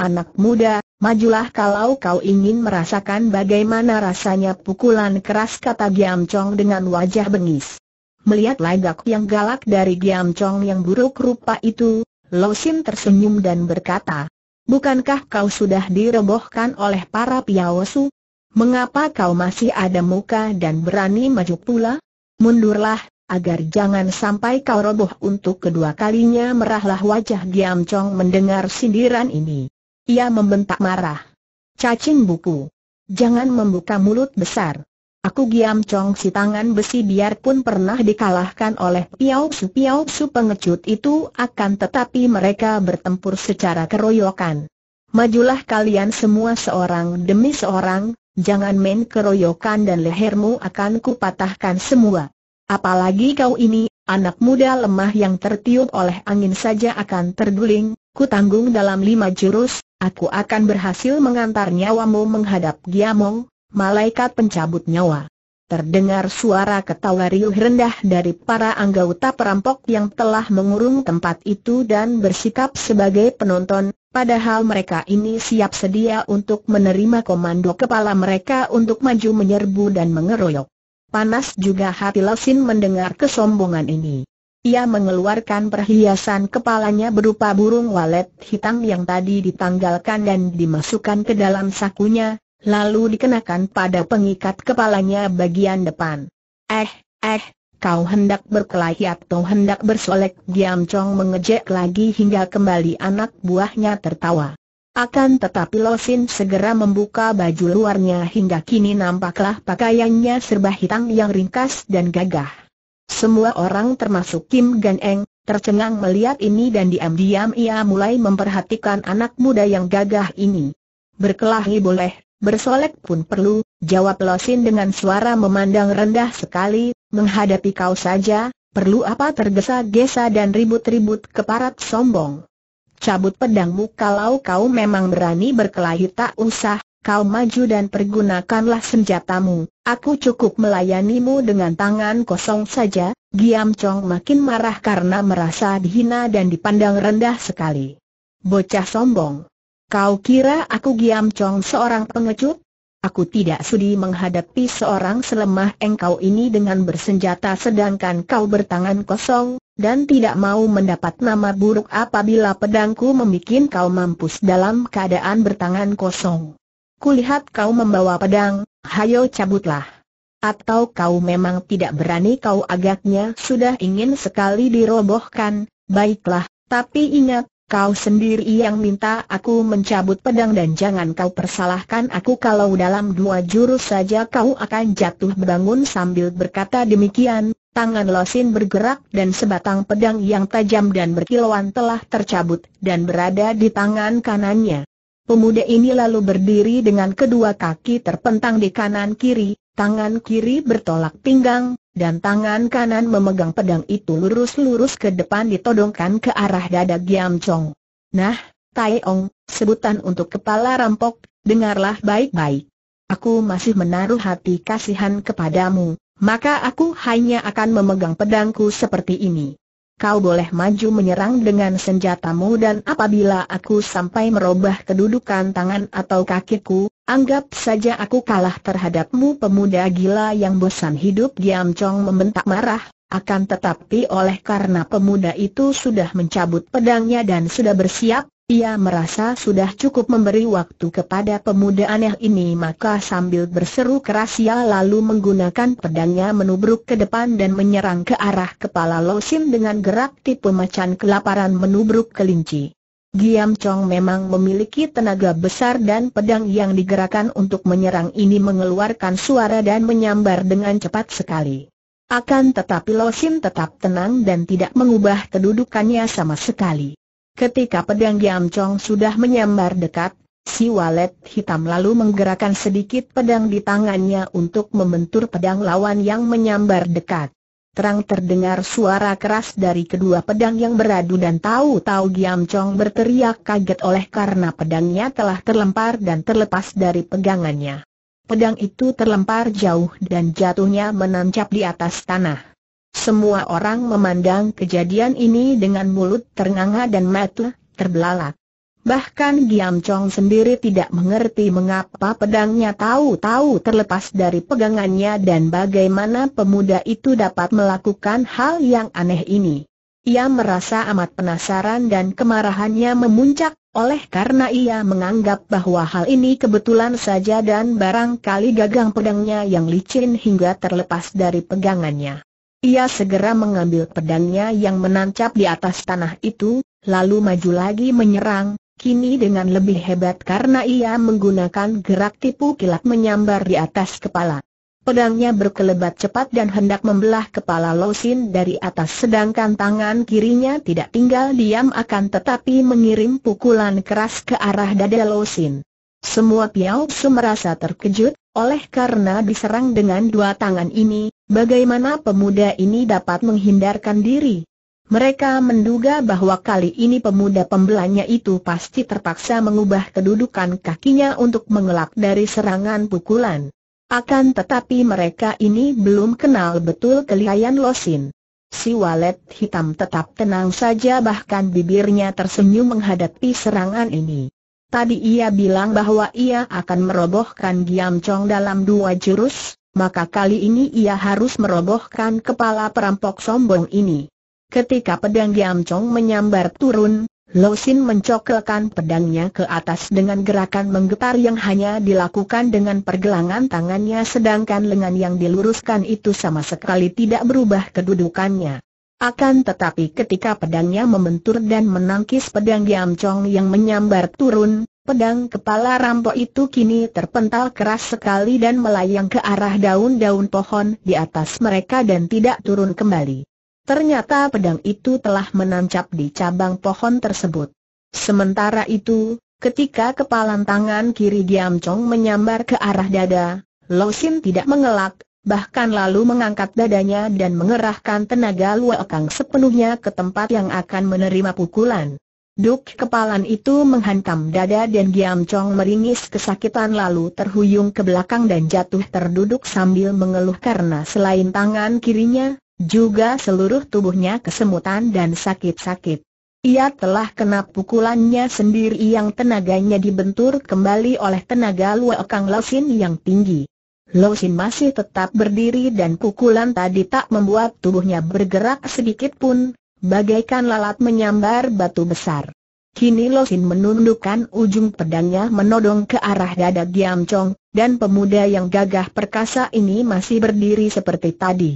Anak muda, Majulah kalau kau ingin merasakan bagaimana rasanya pukulan keras kata Giam Chong dengan wajah bengis. Melihat lagak yang galak dari Giam Chong yang buruk rupa itu, Lo Sin tersenyum dan berkata, Bukankah kau sudah direbohkan oleh para piawosu? Mengapa kau masih ada muka dan berani maju pula? Mundurlah, agar jangan sampai kau roboh untuk kedua kalinya merahlah wajah Giam Chong mendengar sindiran ini. Ia membentak marah. Cacing buku. Jangan membuka mulut besar. Aku giam cong si tangan besi biarpun pernah dikalahkan oleh Piau Su Piau Su pengecut itu akan tetapi mereka bertempur secara keroyokan. Majulah kalian semua seorang demi seorang, jangan main keroyokan dan lehermu akan kupatahkan semua. Apalagi kau ini Anak muda lemah yang tertiup oleh angin saja akan terguling, ku tanggung dalam lima jurus, aku akan berhasil mengantar nyawamu menghadap Giamong, malaikat pencabut nyawa. Terdengar suara ketawa riuh rendah dari para anggota perampok yang telah mengurung tempat itu dan bersikap sebagai penonton, padahal mereka ini siap sedia untuk menerima komando kepala mereka untuk maju menyerbu dan mengeroyok. Panas juga hati Lesin mendengar kesombongan ini. Ia mengeluarkan perhiasan kepalanya berupa burung walet hitam yang tadi ditanggalkan dan dimasukkan ke dalam sakunya, lalu dikenakan pada pengikat kepalanya bagian depan. Eh, eh, kau hendak berkelahi atau hendak bersolek? Giam Chong mengejek lagi hingga kembali anak buahnya tertawa. Akan tetapi Losin segera membuka baju luarnya hingga kini nampaklah pakaiannya serba hitam yang ringkas dan gagah. Semua orang termasuk Kim Gan Eng, tercengang melihat ini dan diam-diam ia mulai memperhatikan anak muda yang gagah ini. Berkelahi boleh, bersolek pun perlu, jawab Losin dengan suara memandang rendah sekali, menghadapi kau saja, perlu apa tergesa-gesa dan ribut-ribut keparat sombong cabut pedangmu kalau kau memang berani berkelahi tak usah, kau maju dan pergunakanlah senjatamu, aku cukup melayanimu dengan tangan kosong saja, Giam Chong makin marah karena merasa dihina dan dipandang rendah sekali. Bocah sombong. Kau kira aku Giam Chong seorang pengecut? Aku tidak sudi menghadapi seorang selemah engkau ini dengan bersenjata sedangkan kau bertangan kosong, dan tidak mau mendapat nama buruk apabila pedangku membuat kau mampus dalam keadaan bertangan kosong. Kulihat kau membawa pedang, hayo cabutlah. Atau kau memang tidak berani kau agaknya sudah ingin sekali dirobohkan, baiklah, tapi ingat, kau sendiri yang minta aku mencabut pedang dan jangan kau persalahkan aku kalau dalam dua jurus saja kau akan jatuh bangun sambil berkata demikian, tangan Losin bergerak dan sebatang pedang yang tajam dan berkilauan telah tercabut dan berada di tangan kanannya. Pemuda ini lalu berdiri dengan kedua kaki terpentang di kanan kiri, tangan kiri bertolak pinggang, dan tangan kanan memegang pedang itu lurus-lurus ke depan ditodongkan ke arah dada Giam Chong. Nah, Tai Ong, sebutan untuk kepala rampok, dengarlah baik-baik. Aku masih menaruh hati kasihan kepadamu, maka aku hanya akan memegang pedangku seperti ini. Kau boleh maju menyerang dengan senjatamu dan apabila aku sampai merubah kedudukan tangan atau kakiku, anggap saja aku kalah terhadapmu pemuda gila yang bosan hidup diam Chong membentak marah, akan tetapi oleh karena pemuda itu sudah mencabut pedangnya dan sudah bersiap, ia merasa sudah cukup memberi waktu kepada pemuda aneh ini maka sambil berseru keras ia lalu menggunakan pedangnya menubruk ke depan dan menyerang ke arah kepala Losin dengan gerak tipu macan kelaparan menubruk kelinci. Giam Chong memang memiliki tenaga besar dan pedang yang digerakkan untuk menyerang ini mengeluarkan suara dan menyambar dengan cepat sekali. Akan tetapi Losin tetap tenang dan tidak mengubah kedudukannya sama sekali. Ketika pedang Giam Chong sudah menyambar dekat, si walet hitam lalu menggerakkan sedikit pedang di tangannya untuk membentur pedang lawan yang menyambar dekat. Terang terdengar suara keras dari kedua pedang yang beradu dan tahu-tahu Giam Chong berteriak kaget oleh karena pedangnya telah terlempar dan terlepas dari pegangannya. Pedang itu terlempar jauh dan jatuhnya menancap di atas tanah. Semua orang memandang kejadian ini dengan mulut ternganga dan mata terbelalak. Bahkan Giam Chong sendiri tidak mengerti mengapa pedangnya tahu-tahu terlepas dari pegangannya dan bagaimana pemuda itu dapat melakukan hal yang aneh ini. Ia merasa amat penasaran dan kemarahannya memuncak, oleh karena ia menganggap bahwa hal ini kebetulan saja dan barangkali gagang pedangnya yang licin hingga terlepas dari pegangannya. Ia segera mengambil pedangnya yang menancap di atas tanah itu, lalu maju lagi menyerang, kini dengan lebih hebat karena ia menggunakan gerak tipu kilat menyambar di atas kepala. Pedangnya berkelebat cepat dan hendak membelah kepala Losin dari atas sedangkan tangan kirinya tidak tinggal diam akan tetapi mengirim pukulan keras ke arah dada Losin. Semua Piao Su merasa terkejut, oleh karena diserang dengan dua tangan ini, Bagaimana pemuda ini dapat menghindarkan diri? Mereka menduga bahwa kali ini pemuda pembelanya itu pasti terpaksa mengubah kedudukan kakinya untuk mengelak dari serangan pukulan. Akan tetapi mereka ini belum kenal betul kelihayan Losin. Si walet hitam tetap tenang saja bahkan bibirnya tersenyum menghadapi serangan ini. Tadi ia bilang bahwa ia akan merobohkan Giam Chong dalam dua jurus, maka kali ini ia harus merobohkan kepala perampok sombong ini. Ketika pedang Giam Chong menyambar turun, Lo Sin mencokelkan pedangnya ke atas dengan gerakan menggetar yang hanya dilakukan dengan pergelangan tangannya sedangkan lengan yang diluruskan itu sama sekali tidak berubah kedudukannya. Akan tetapi ketika pedangnya membentur dan menangkis pedang Giam Chong yang menyambar turun, Pedang kepala rampok itu kini terpental keras sekali dan melayang ke arah daun-daun pohon di atas mereka dan tidak turun kembali. Ternyata pedang itu telah menancap di cabang pohon tersebut. Sementara itu, ketika kepalan tangan kiri Giam Chong menyambar ke arah dada, Lo Sin tidak mengelak, bahkan lalu mengangkat dadanya dan mengerahkan tenaga luo Kang sepenuhnya ke tempat yang akan menerima pukulan. Duk kepalan itu menghantam dada dan Giam Chong meringis kesakitan lalu terhuyung ke belakang dan jatuh terduduk sambil mengeluh karena selain tangan kirinya, juga seluruh tubuhnya kesemutan dan sakit-sakit. Ia telah kena pukulannya sendiri yang tenaganya dibentur kembali oleh tenaga Lue Kang Losin yang tinggi. Losin masih tetap berdiri dan pukulan tadi tak membuat tubuhnya bergerak sedikit pun, bagaikan lalat menyambar batu besar. Kini Sin menundukkan ujung pedangnya menodong ke arah dada Giam Chong, dan pemuda yang gagah perkasa ini masih berdiri seperti tadi.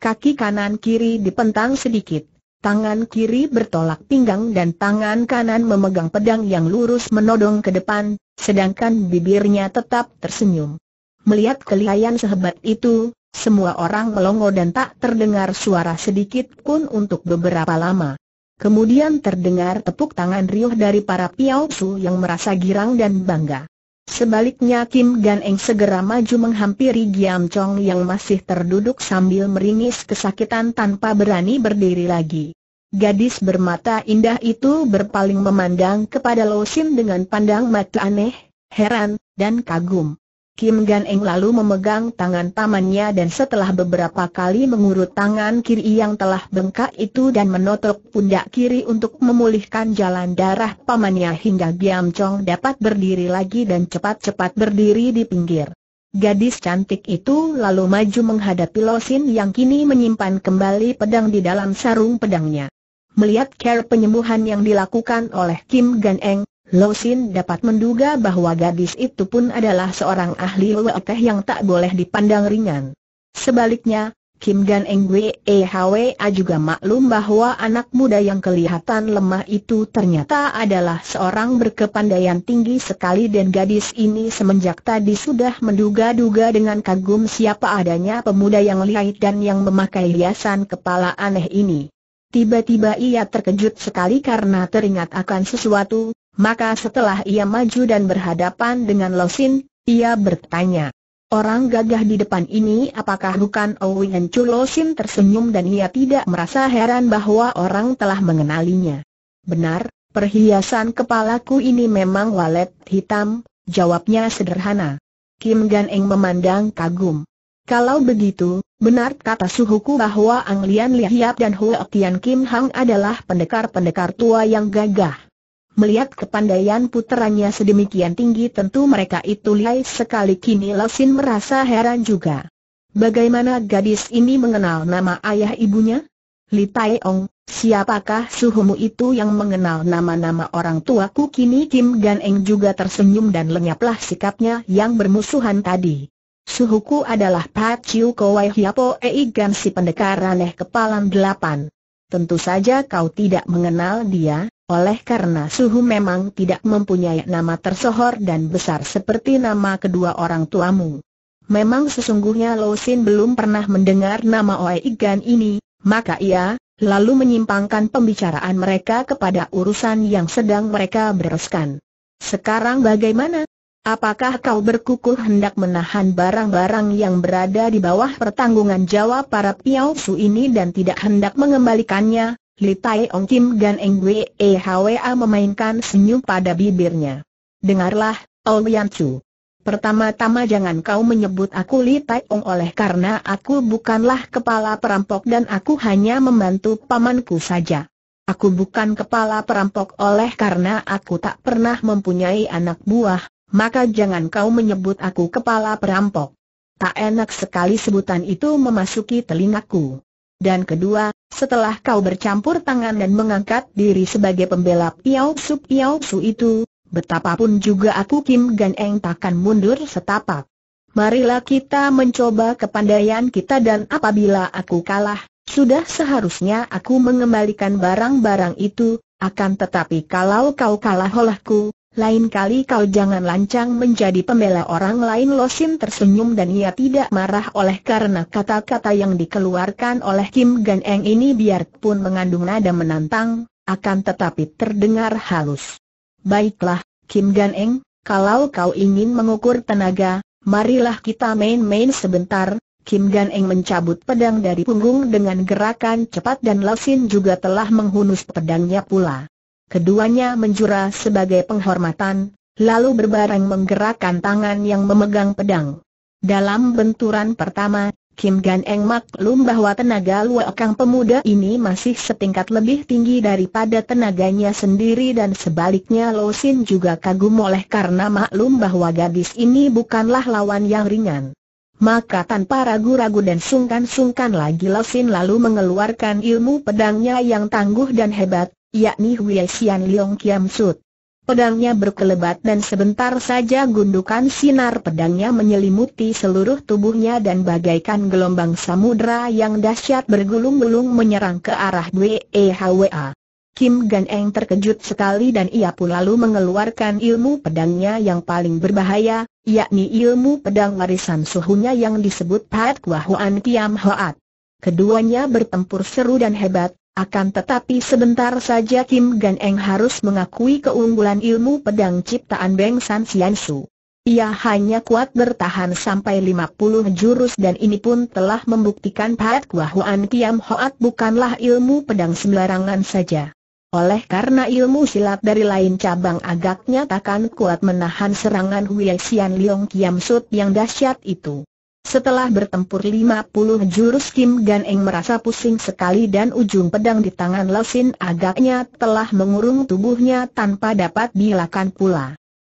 Kaki kanan kiri dipentang sedikit, tangan kiri bertolak pinggang dan tangan kanan memegang pedang yang lurus menodong ke depan, sedangkan bibirnya tetap tersenyum. Melihat kelihayan sehebat itu, semua orang melongo dan tak terdengar suara sedikit pun untuk beberapa lama. Kemudian terdengar tepuk tangan riuh dari para Piao Su yang merasa girang dan bangga. Sebaliknya Kim Gan Eng segera maju menghampiri Giam Chong yang masih terduduk sambil meringis kesakitan tanpa berani berdiri lagi. Gadis bermata indah itu berpaling memandang kepada Lo Sin dengan pandang mata aneh, heran, dan kagum. Kim Gan Eng lalu memegang tangan pamannya dan setelah beberapa kali mengurut tangan kiri yang telah bengkak itu dan menotok pundak kiri untuk memulihkan jalan darah pamannya hingga Giam Chong dapat berdiri lagi dan cepat-cepat berdiri di pinggir. Gadis cantik itu lalu maju menghadapi Losin yang kini menyimpan kembali pedang di dalam sarung pedangnya. Melihat care penyembuhan yang dilakukan oleh Kim Gan Eng, Lo Sin dapat menduga bahwa gadis itu pun adalah seorang ahli weteh yang tak boleh dipandang ringan. Sebaliknya, Kim dan Eng e Hwa juga maklum bahwa anak muda yang kelihatan lemah itu ternyata adalah seorang berkepandaian tinggi sekali dan gadis ini semenjak tadi sudah menduga-duga dengan kagum siapa adanya pemuda yang lihai dan yang memakai hiasan kepala aneh ini. Tiba-tiba ia terkejut sekali karena teringat akan sesuatu, maka setelah ia maju dan berhadapan dengan Losin, ia bertanya. Orang gagah di depan ini apakah bukan Owen Chu Losin tersenyum dan ia tidak merasa heran bahwa orang telah mengenalinya. Benar, perhiasan kepalaku ini memang walet hitam, jawabnya sederhana. Kim Gan Eng memandang kagum. Kalau begitu, benar kata suhuku bahwa Ang Lian Lihiap dan Hua Tian Kim Hang adalah pendekar-pendekar tua yang gagah. Melihat kepandaian puterannya sedemikian tinggi tentu mereka itu lihai sekali kini Lesin merasa heran juga. Bagaimana gadis ini mengenal nama ayah ibunya? Li Tai Ong, siapakah suhumu itu yang mengenal nama-nama orang tuaku kini Kim Gan Eng juga tersenyum dan lenyaplah sikapnya yang bermusuhan tadi. Suhuku adalah Pat Chiu Kowai Hiapo Ei Gan si pendekar aneh kepalan delapan. Tentu saja kau tidak mengenal dia, oleh karena suhu memang tidak mempunyai nama tersohor dan besar seperti nama kedua orang tuamu. Memang sesungguhnya Lo Sin belum pernah mendengar nama Oe Igan ini, maka ia, lalu menyimpangkan pembicaraan mereka kepada urusan yang sedang mereka bereskan. Sekarang bagaimana? Apakah kau berkukuh hendak menahan barang-barang yang berada di bawah pertanggungan jawab para Su ini dan tidak hendak mengembalikannya? Li Tai Ong Kim dan Eng Wei E Hwa memainkan senyum pada bibirnya. Dengarlah, Olian Chu. Pertama-tama jangan kau menyebut aku Li Tai Ong oleh karena aku bukanlah kepala perampok dan aku hanya membantu pamanku saja. Aku bukan kepala perampok oleh karena aku tak pernah mempunyai anak buah, maka jangan kau menyebut aku kepala perampok. Tak enak sekali sebutan itu memasuki telingaku. Dan kedua, setelah kau bercampur tangan dan mengangkat diri sebagai pembela Piao Su Piao Su itu, betapapun juga aku Kim Gan Eng takkan mundur setapak. Marilah kita mencoba kepandaian kita dan apabila aku kalah, sudah seharusnya aku mengembalikan barang-barang itu, akan tetapi kalau kau kalah olehku, lain kali kau jangan lancang menjadi pembela orang lain Losin tersenyum dan ia tidak marah oleh karena kata-kata yang dikeluarkan oleh Kim Gan Eng ini biarpun mengandung nada menantang, akan tetapi terdengar halus. Baiklah, Kim Gan Eng, kalau kau ingin mengukur tenaga, marilah kita main-main sebentar, Kim Gan Eng mencabut pedang dari punggung dengan gerakan cepat dan Losin juga telah menghunus pedangnya pula keduanya menjura sebagai penghormatan, lalu berbareng menggerakkan tangan yang memegang pedang. Dalam benturan pertama, Kim Gan Eng maklum bahwa tenaga luakang pemuda ini masih setingkat lebih tinggi daripada tenaganya sendiri dan sebaliknya Lo Sin juga kagum oleh karena maklum bahwa gadis ini bukanlah lawan yang ringan. Maka tanpa ragu-ragu dan sungkan-sungkan lagi Lo Sin lalu mengeluarkan ilmu pedangnya yang tangguh dan hebat, yakni Hui Xian Leong Kiam Sut. Pedangnya berkelebat dan sebentar saja gundukan sinar pedangnya menyelimuti seluruh tubuhnya dan bagaikan gelombang samudra yang dahsyat bergulung-gulung menyerang ke arah wehwa. Kim Gan Eng terkejut sekali dan ia pun lalu mengeluarkan ilmu pedangnya yang paling berbahaya, yakni ilmu pedang warisan suhunya yang disebut Pat Huan Tiam Hoat. Keduanya bertempur seru dan hebat, akan tetapi sebentar saja Kim Gan Eng harus mengakui keunggulan ilmu pedang ciptaan Beng San Sian Su. Ia hanya kuat bertahan sampai 50 jurus dan ini pun telah membuktikan Pat Huan Kiam Hoat bukanlah ilmu pedang sembarangan saja. Oleh karena ilmu silat dari lain cabang agaknya takkan kuat menahan serangan Huei Sian Leong Kiam Sut yang dahsyat itu. Setelah bertempur 50 jurus Kim Gan Eng merasa pusing sekali dan ujung pedang di tangan Lesin agaknya telah mengurung tubuhnya tanpa dapat dilakukan pula.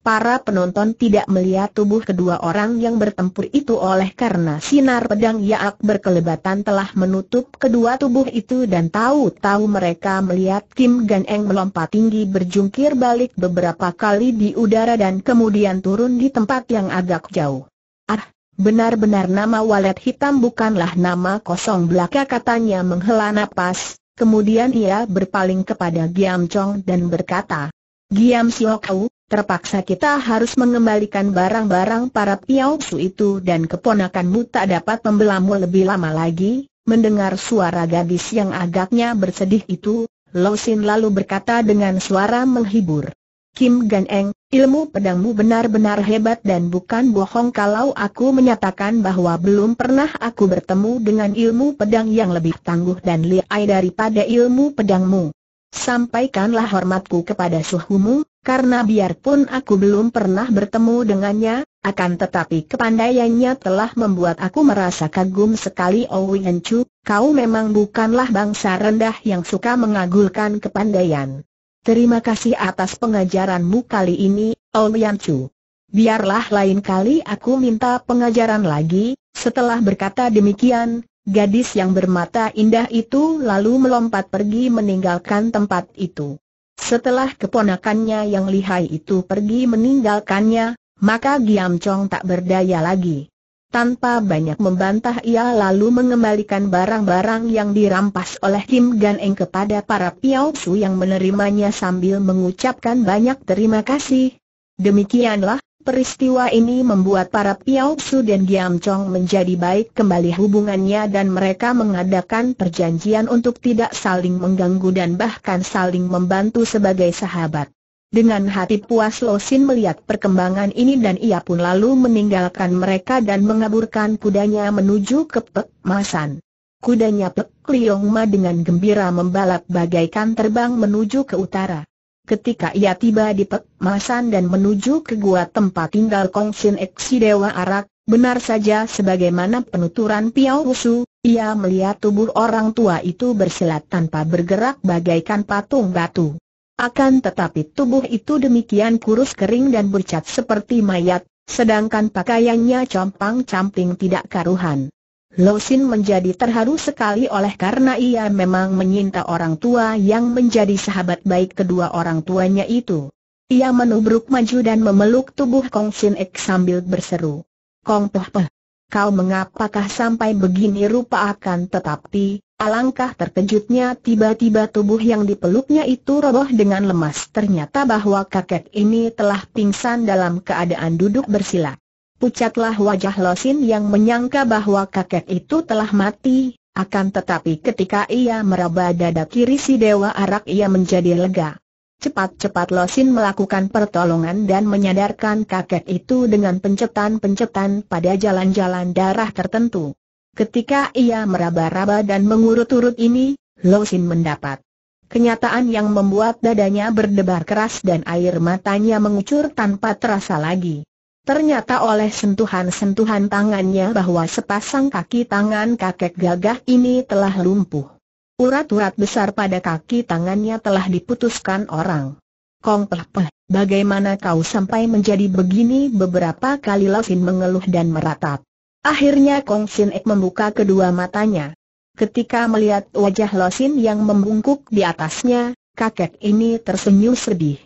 Para penonton tidak melihat tubuh kedua orang yang bertempur itu oleh karena sinar pedang Yaak berkelebatan telah menutup kedua tubuh itu dan tahu-tahu mereka melihat Kim Gan Eng melompat tinggi berjungkir balik beberapa kali di udara dan kemudian turun di tempat yang agak jauh. Ah, Benar-benar nama walet hitam bukanlah nama kosong belaka katanya menghela napas, kemudian ia berpaling kepada Giam Chong dan berkata, Giam Siok Siokau, terpaksa kita harus mengembalikan barang-barang para Piao Su itu dan keponakanmu tak dapat membelamu lebih lama lagi, mendengar suara gadis yang agaknya bersedih itu, Lo Sin lalu berkata dengan suara menghibur. Kim Gan Eng, ilmu pedangmu benar-benar hebat dan bukan bohong kalau aku menyatakan bahwa belum pernah aku bertemu dengan ilmu pedang yang lebih tangguh dan liai daripada ilmu pedangmu. Sampaikanlah hormatku kepada suhumu, karena biarpun aku belum pernah bertemu dengannya, akan tetapi kepandaiannya telah membuat aku merasa kagum sekali Owen oh Chu, kau memang bukanlah bangsa rendah yang suka mengagulkan kepandaian. Terima kasih atas pengajaranmu kali ini, Om Chu. Biarlah lain kali aku minta pengajaran lagi, setelah berkata demikian, gadis yang bermata indah itu lalu melompat pergi meninggalkan tempat itu. Setelah keponakannya yang lihai itu pergi meninggalkannya, maka Giam Chong tak berdaya lagi. Tanpa banyak membantah ia lalu mengembalikan barang-barang yang dirampas oleh Kim Gan Eng kepada para Piao Su yang menerimanya sambil mengucapkan banyak terima kasih. Demikianlah, peristiwa ini membuat para Piao Su dan Giam Chong menjadi baik kembali hubungannya dan mereka mengadakan perjanjian untuk tidak saling mengganggu dan bahkan saling membantu sebagai sahabat. Dengan hati puas Lo Sin melihat perkembangan ini dan ia pun lalu meninggalkan mereka dan mengaburkan kudanya menuju ke Pek Masan. Kudanya Pek Liong Ma dengan gembira membalap bagaikan terbang menuju ke utara. Ketika ia tiba di Pek Masan dan menuju ke gua tempat tinggal Kong Sin Eksi Dewa Arak, benar saja sebagaimana penuturan Piao Wusu, ia melihat tubuh orang tua itu bersilat tanpa bergerak bagaikan patung batu. Akan tetapi tubuh itu demikian kurus kering dan bercat seperti mayat, sedangkan pakaiannya compang-camping tidak karuhan. Lo Sin menjadi terharu sekali oleh karena ia memang menyinta orang tua yang menjadi sahabat baik kedua orang tuanya itu. Ia menubruk maju dan memeluk tubuh Kong Sin Ek sambil berseru. Kong Poh Poh, kau mengapakah sampai begini rupa akan tetapi, Alangkah terkejutnya tiba-tiba tubuh yang dipeluknya itu roboh dengan lemas. Ternyata bahwa kakek ini telah pingsan dalam keadaan duduk bersila. Pucatlah wajah Losin yang menyangka bahwa kakek itu telah mati, akan tetapi ketika ia meraba dada kiri si Dewa Arak ia menjadi lega. Cepat-cepat Losin melakukan pertolongan dan menyadarkan kakek itu dengan pencetan-pencetan pada jalan-jalan darah tertentu. Ketika ia meraba-raba dan mengurut-urut ini, Sin mendapat kenyataan yang membuat dadanya berdebar keras dan air matanya mengucur tanpa terasa lagi. Ternyata oleh sentuhan-sentuhan tangannya bahwa sepasang kaki tangan kakek gagah ini telah lumpuh. Urat-urat besar pada kaki tangannya telah diputuskan orang. Kong Peh Peh, bagaimana kau sampai menjadi begini? Beberapa kali Sin mengeluh dan meratap. Akhirnya Kong Sin Ek membuka kedua matanya. Ketika melihat wajah Sin yang membungkuk di atasnya, kakek ini tersenyum sedih.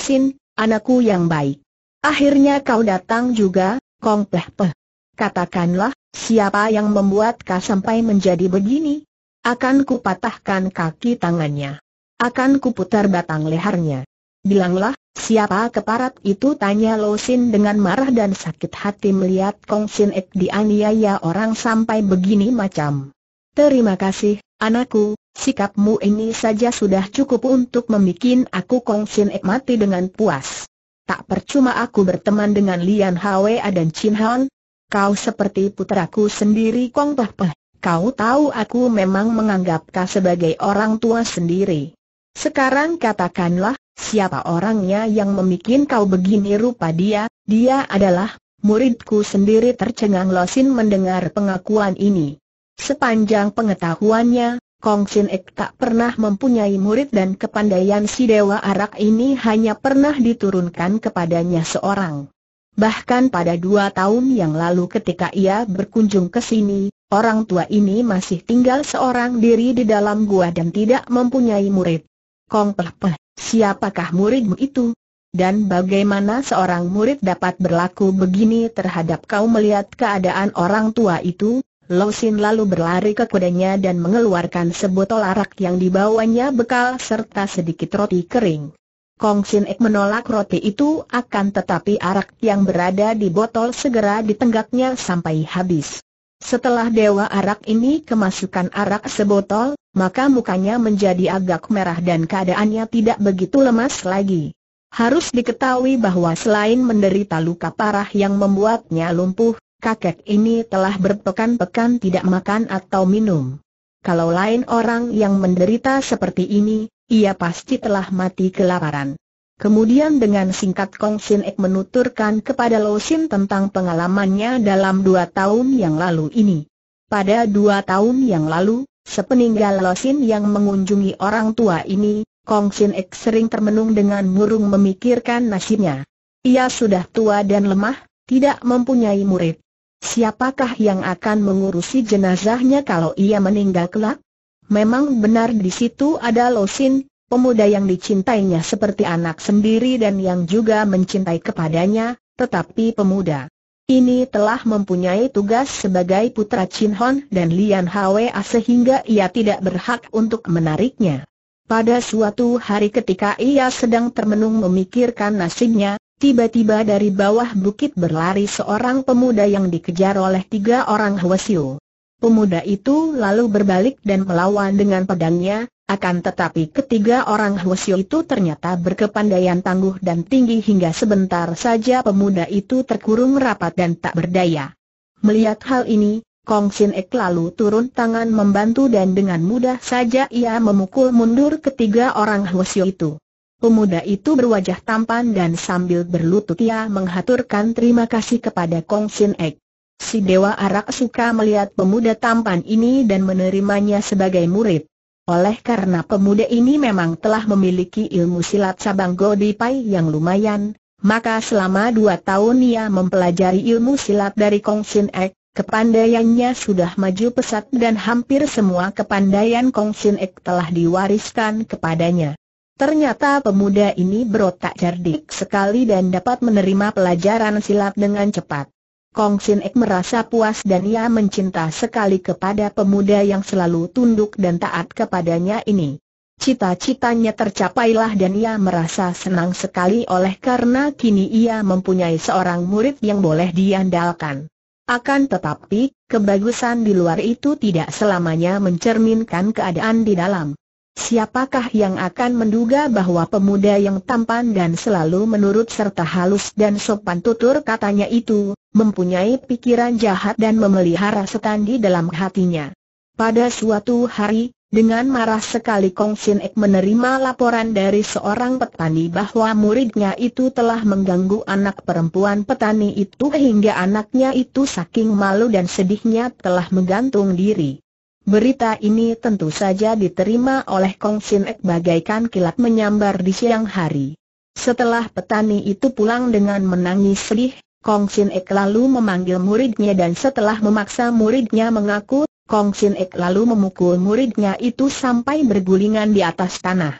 Sin, anakku yang baik. Akhirnya kau datang juga, Kong Peh Peh. Katakanlah, siapa yang membuat kau sampai menjadi begini? Akan kupatahkan kaki tangannya. Akan kuputar batang lehernya. Bilanglah, siapa keparat itu tanya Lo Sin dengan marah dan sakit hati melihat Kong Sin Ek dianiaya orang sampai begini macam. Terima kasih, anakku, sikapmu ini saja sudah cukup untuk membuat aku Kong Sin Ek mati dengan puas. Tak percuma aku berteman dengan Lian Hwa dan Chin Han. Kau seperti puteraku sendiri Kong Pah Pah. Kau tahu aku memang menganggap kau sebagai orang tua sendiri. Sekarang katakanlah, Siapa orangnya yang memikin kau begini rupa dia, dia adalah muridku sendiri tercengang Losin mendengar pengakuan ini. Sepanjang pengetahuannya, Kong Sin Ek tak pernah mempunyai murid dan kepandaian si Dewa Arak ini hanya pernah diturunkan kepadanya seorang. Bahkan pada dua tahun yang lalu ketika ia berkunjung ke sini, orang tua ini masih tinggal seorang diri di dalam gua dan tidak mempunyai murid. Kong Peh Peh Siapakah muridmu itu? Dan bagaimana seorang murid dapat berlaku begini terhadap kau melihat keadaan orang tua itu? Losin lalu berlari ke kudanya dan mengeluarkan sebotol arak yang dibawanya bekal serta sedikit roti kering. Kong Sin Ek menolak roti itu akan tetapi arak yang berada di botol segera ditenggaknya sampai habis. Setelah dewa arak ini kemasukan arak sebotol, maka mukanya menjadi agak merah dan keadaannya tidak begitu lemas lagi. Harus diketahui bahwa selain menderita luka parah yang membuatnya lumpuh, kakek ini telah berpekan-pekan tidak makan atau minum. Kalau lain orang yang menderita seperti ini, ia pasti telah mati kelaparan. Kemudian dengan singkat Kong Sin Ek menuturkan kepada Lo Sin tentang pengalamannya dalam dua tahun yang lalu ini. Pada dua tahun yang lalu, sepeninggal Lo Sin yang mengunjungi orang tua ini, Kong Sin Ek sering termenung dengan murung memikirkan nasibnya. Ia sudah tua dan lemah, tidak mempunyai murid. Siapakah yang akan mengurusi jenazahnya kalau ia meninggal kelak? Memang benar di situ ada Lo Sin, pemuda yang dicintainya seperti anak sendiri dan yang juga mencintai kepadanya, tetapi pemuda ini telah mempunyai tugas sebagai putra Chin Hon dan Lian Hwa sehingga ia tidak berhak untuk menariknya. Pada suatu hari ketika ia sedang termenung memikirkan nasibnya, tiba-tiba dari bawah bukit berlari seorang pemuda yang dikejar oleh tiga orang Hwasyu. Pemuda itu lalu berbalik dan melawan dengan pedangnya, akan tetapi ketiga orang Hwasyo itu ternyata berkepandaian tangguh dan tinggi hingga sebentar saja pemuda itu terkurung rapat dan tak berdaya. Melihat hal ini, Kong Sin Ek lalu turun tangan membantu dan dengan mudah saja ia memukul mundur ketiga orang Hwasyo itu. Pemuda itu berwajah tampan dan sambil berlutut ia menghaturkan terima kasih kepada Kong Sin Ek. Si Dewa Arak suka melihat pemuda tampan ini dan menerimanya sebagai murid. Oleh karena pemuda ini memang telah memiliki ilmu silat cabang Godipai yang lumayan, maka selama dua tahun ia mempelajari ilmu silat dari Kong Sin Ek, kepandaiannya sudah maju pesat dan hampir semua kepandaian Kong Sin Ek telah diwariskan kepadanya. Ternyata pemuda ini berotak cerdik sekali dan dapat menerima pelajaran silat dengan cepat. Kong Sin Ek merasa puas dan ia mencinta sekali kepada pemuda yang selalu tunduk dan taat kepadanya ini. Cita-citanya tercapailah dan ia merasa senang sekali oleh karena kini ia mempunyai seorang murid yang boleh diandalkan. Akan tetapi, kebagusan di luar itu tidak selamanya mencerminkan keadaan di dalam. Siapakah yang akan menduga bahwa pemuda yang tampan dan selalu menurut serta halus dan sopan tutur katanya itu, mempunyai pikiran jahat dan memelihara setan di dalam hatinya. Pada suatu hari, dengan marah sekali Kong Sin Ek menerima laporan dari seorang petani bahwa muridnya itu telah mengganggu anak perempuan petani itu hingga anaknya itu saking malu dan sedihnya telah menggantung diri. Berita ini tentu saja diterima oleh Kong Sin Ek bagaikan kilat menyambar di siang hari. Setelah petani itu pulang dengan menangis sedih, Kong Sin Ek lalu memanggil muridnya dan setelah memaksa muridnya mengaku, Kong Sin Ek lalu memukul muridnya itu sampai bergulingan di atas tanah.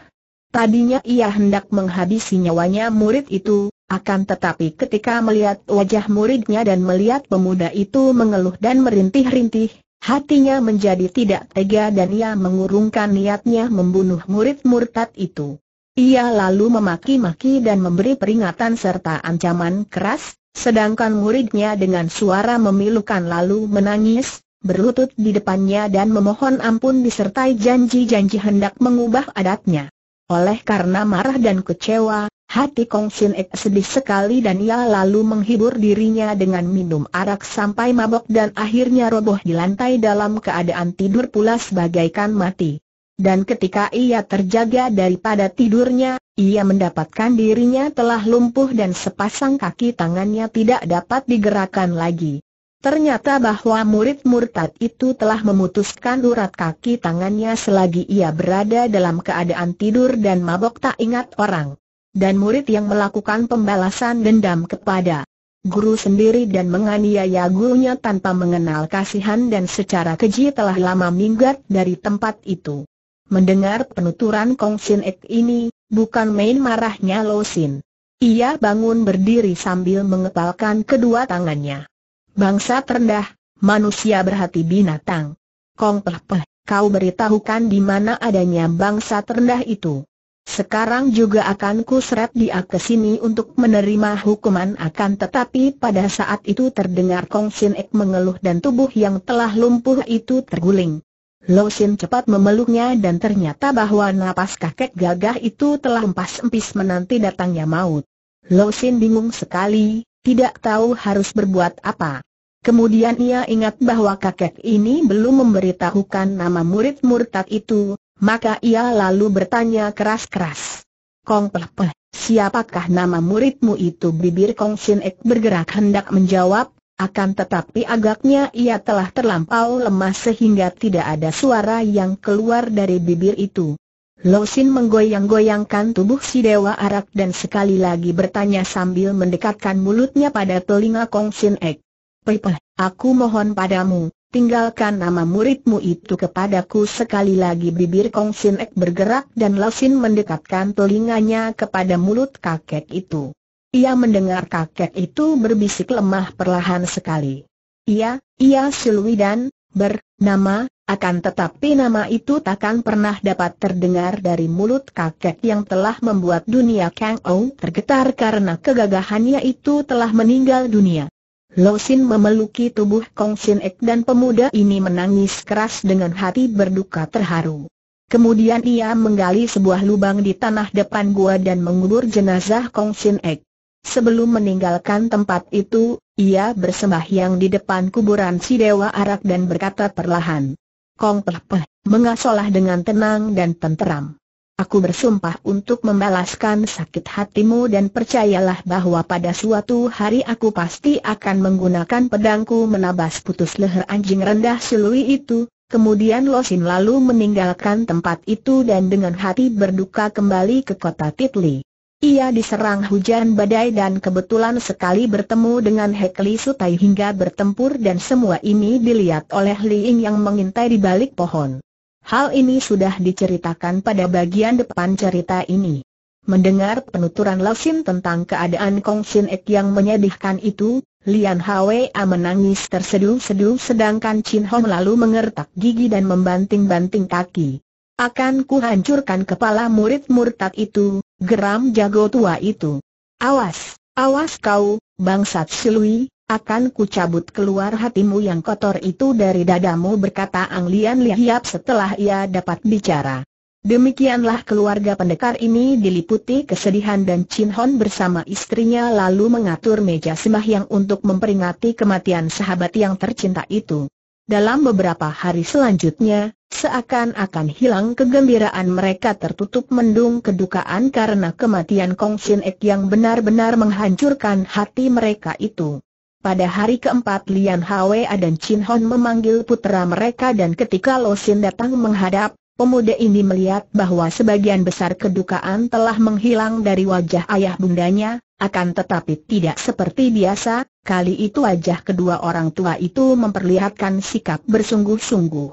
Tadinya ia hendak menghabisi nyawanya murid itu, akan tetapi ketika melihat wajah muridnya dan melihat pemuda itu mengeluh dan merintih-rintih, hatinya menjadi tidak tega dan ia mengurungkan niatnya membunuh murid murtad itu. Ia lalu memaki-maki dan memberi peringatan serta ancaman keras, Sedangkan muridnya dengan suara memilukan lalu menangis, berlutut di depannya dan memohon ampun disertai janji-janji hendak mengubah adatnya. Oleh karena marah dan kecewa, hati Kong Sin Ek sedih sekali dan ia lalu menghibur dirinya dengan minum arak sampai mabok dan akhirnya roboh di lantai dalam keadaan tidur pula sebagaikan mati dan ketika ia terjaga daripada tidurnya, ia mendapatkan dirinya telah lumpuh dan sepasang kaki tangannya tidak dapat digerakkan lagi. Ternyata bahwa murid murtad itu telah memutuskan urat kaki tangannya selagi ia berada dalam keadaan tidur dan mabok tak ingat orang. Dan murid yang melakukan pembalasan dendam kepada guru sendiri dan menganiaya gurunya tanpa mengenal kasihan dan secara keji telah lama minggat dari tempat itu. Mendengar penuturan Kong Sin Ek ini, bukan main marahnya Lo Sin. Ia bangun berdiri sambil mengepalkan kedua tangannya. Bangsa terendah, manusia berhati binatang. Kong Peh Peh, kau beritahukan di mana adanya bangsa terendah itu. Sekarang juga akan kuseret dia ke sini untuk menerima hukuman akan tetapi pada saat itu terdengar Kong Sin Ek mengeluh dan tubuh yang telah lumpuh itu terguling. Lo Sin cepat memeluknya dan ternyata bahwa napas kakek gagah itu telah empas-empis menanti datangnya maut. Lo Sin bingung sekali, tidak tahu harus berbuat apa. Kemudian ia ingat bahwa kakek ini belum memberitahukan nama murid murtad itu, maka ia lalu bertanya keras-keras. Kong Peh siapakah nama muridmu itu? Bibir Kong Sin Ek bergerak hendak menjawab, akan tetapi agaknya ia telah terlampau lemah sehingga tidak ada suara yang keluar dari bibir itu. Losin menggoyang-goyangkan tubuh si Dewa Arak dan sekali lagi bertanya sambil mendekatkan mulutnya pada telinga Kong Sin Ek. Pepeh, aku mohon padamu, tinggalkan nama muridmu itu kepadaku sekali lagi bibir Kong Sin Ek bergerak dan Losin mendekatkan telinganya kepada mulut kakek itu. Ia mendengar kakek itu berbisik lemah perlahan sekali. Ia, ia Silwi dan, bernama, akan tetapi nama itu takkan pernah dapat terdengar dari mulut kakek yang telah membuat dunia Kang Ou tergetar karena kegagahannya itu telah meninggal dunia. Losin memeluki tubuh Kong Sin Ek dan pemuda ini menangis keras dengan hati berduka terharu. Kemudian ia menggali sebuah lubang di tanah depan gua dan mengubur jenazah Kong Sin Ek. Sebelum meninggalkan tempat itu, ia bersembahyang di depan kuburan si Dewa Arak dan berkata perlahan. Kong Peh Peh, mengasolah dengan tenang dan tenteram. Aku bersumpah untuk membalaskan sakit hatimu dan percayalah bahwa pada suatu hari aku pasti akan menggunakan pedangku menabas putus leher anjing rendah silui itu. Kemudian Losin lalu meninggalkan tempat itu dan dengan hati berduka kembali ke kota Titli. Ia diserang hujan badai dan kebetulan sekali bertemu dengan Hekli Sutai hingga bertempur dan semua ini dilihat oleh Li Ying yang mengintai di balik pohon. Hal ini sudah diceritakan pada bagian depan cerita ini. Mendengar penuturan Sin tentang keadaan Kong Sin Ek yang menyedihkan itu, Lian Hwa menangis terseduh-seduh sedangkan Chin Hong lalu mengertak gigi dan membanting-banting kaki. Akan kuhancurkan kepala murid murtad itu, Geram jago tua itu. Awas, awas kau, bangsat silui, akan kucabut keluar hatimu yang kotor itu dari dadamu berkata Ang Lian Lihiap setelah ia dapat bicara. Demikianlah keluarga pendekar ini diliputi kesedihan dan Chin Hon bersama istrinya lalu mengatur meja sembahyang untuk memperingati kematian sahabat yang tercinta itu. Dalam beberapa hari selanjutnya, seakan-akan hilang kegembiraan mereka tertutup mendung kedukaan karena kematian Kong Sin Ek yang benar-benar menghancurkan hati mereka itu. Pada hari keempat Lian Hwa dan Chin Hon memanggil putra mereka dan ketika Lo Sin datang menghadap, Pemuda ini melihat bahwa sebagian besar kedukaan telah menghilang dari wajah ayah bundanya, akan tetapi tidak seperti biasa, kali itu wajah kedua orang tua itu memperlihatkan sikap bersungguh-sungguh.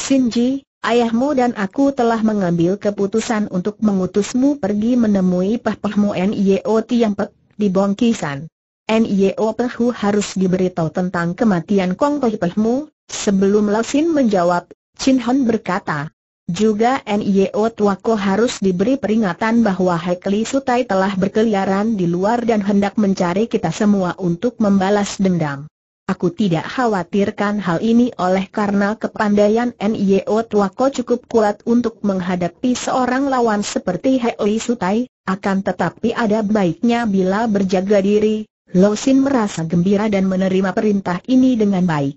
Sinji, ayahmu dan aku telah mengambil keputusan untuk mengutusmu pergi menemui pahpahmu Nio Tiangpek di Bongkisan. Nio Pehu harus diberitahu tentang kematian Kong Pehpehmu, sebelum Lasin menjawab, Chin Hon berkata, juga NIO Tuako harus diberi peringatan bahwa Hekli Sutai telah berkeliaran di luar dan hendak mencari kita semua untuk membalas dendam. Aku tidak khawatirkan hal ini oleh karena kepandaian NIO Tuako cukup kuat untuk menghadapi seorang lawan seperti Hekli Sutai, akan tetapi ada baiknya bila berjaga diri, Losin merasa gembira dan menerima perintah ini dengan baik.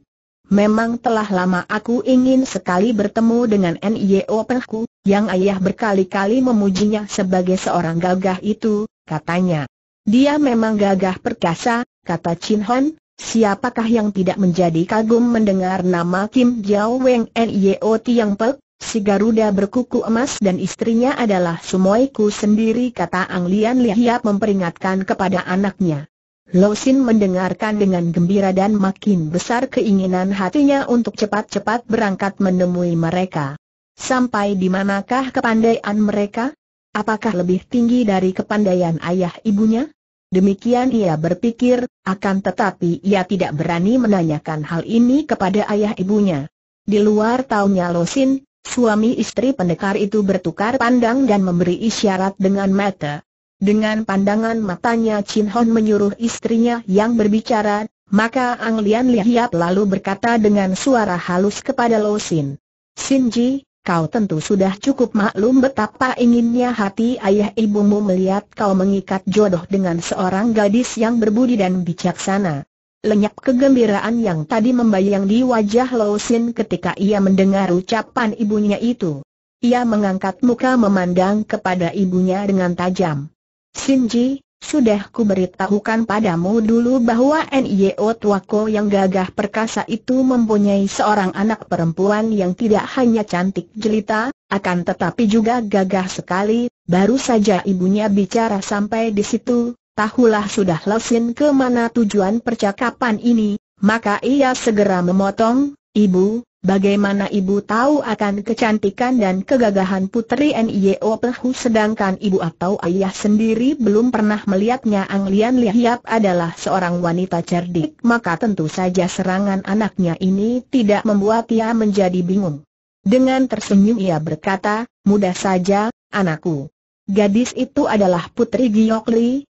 Memang telah lama aku ingin sekali bertemu dengan N.I.O. Pengku, yang ayah berkali-kali memujinya sebagai seorang gagah itu, katanya. Dia memang gagah perkasa, kata Chin Hon, siapakah yang tidak menjadi kagum mendengar nama Kim Jiao Weng N.I.O. Tiang Pek, si Garuda berkuku emas dan istrinya adalah sumoiku sendiri kata Ang Lian Lihiap memperingatkan kepada anaknya. Losin mendengarkan dengan gembira dan makin besar keinginan hatinya untuk cepat-cepat berangkat menemui mereka. Sampai di manakah kepandaian mereka? Apakah lebih tinggi dari kepandaian ayah ibunya? Demikian ia berpikir, akan tetapi ia tidak berani menanyakan hal ini kepada ayah ibunya. Di luar taunya Losin, suami istri pendekar itu bertukar pandang dan memberi isyarat dengan mata. Dengan pandangan matanya Chin Hon menyuruh istrinya yang berbicara, maka Ang Lian Lihiap lalu berkata dengan suara halus kepada Lo Sin. Sin Ji, kau tentu sudah cukup maklum betapa inginnya hati ayah ibumu melihat kau mengikat jodoh dengan seorang gadis yang berbudi dan bijaksana. Lenyap kegembiraan yang tadi membayang di wajah Lo Sin ketika ia mendengar ucapan ibunya itu. Ia mengangkat muka memandang kepada ibunya dengan tajam. Sinji, sudah ku beritahukan padamu dulu bahwa Nio Tuako yang gagah perkasa itu mempunyai seorang anak perempuan yang tidak hanya cantik jelita, akan tetapi juga gagah sekali, baru saja ibunya bicara sampai di situ, tahulah sudah lesin kemana tujuan percakapan ini, maka ia segera memotong, ibu, Bagaimana ibu tahu akan kecantikan dan kegagahan putri N.I.O. Pehu sedangkan ibu atau ayah sendiri belum pernah melihatnya Ang Lian adalah seorang wanita cerdik maka tentu saja serangan anaknya ini tidak membuat ia menjadi bingung. Dengan tersenyum ia berkata, mudah saja, anakku. Gadis itu adalah putri Giok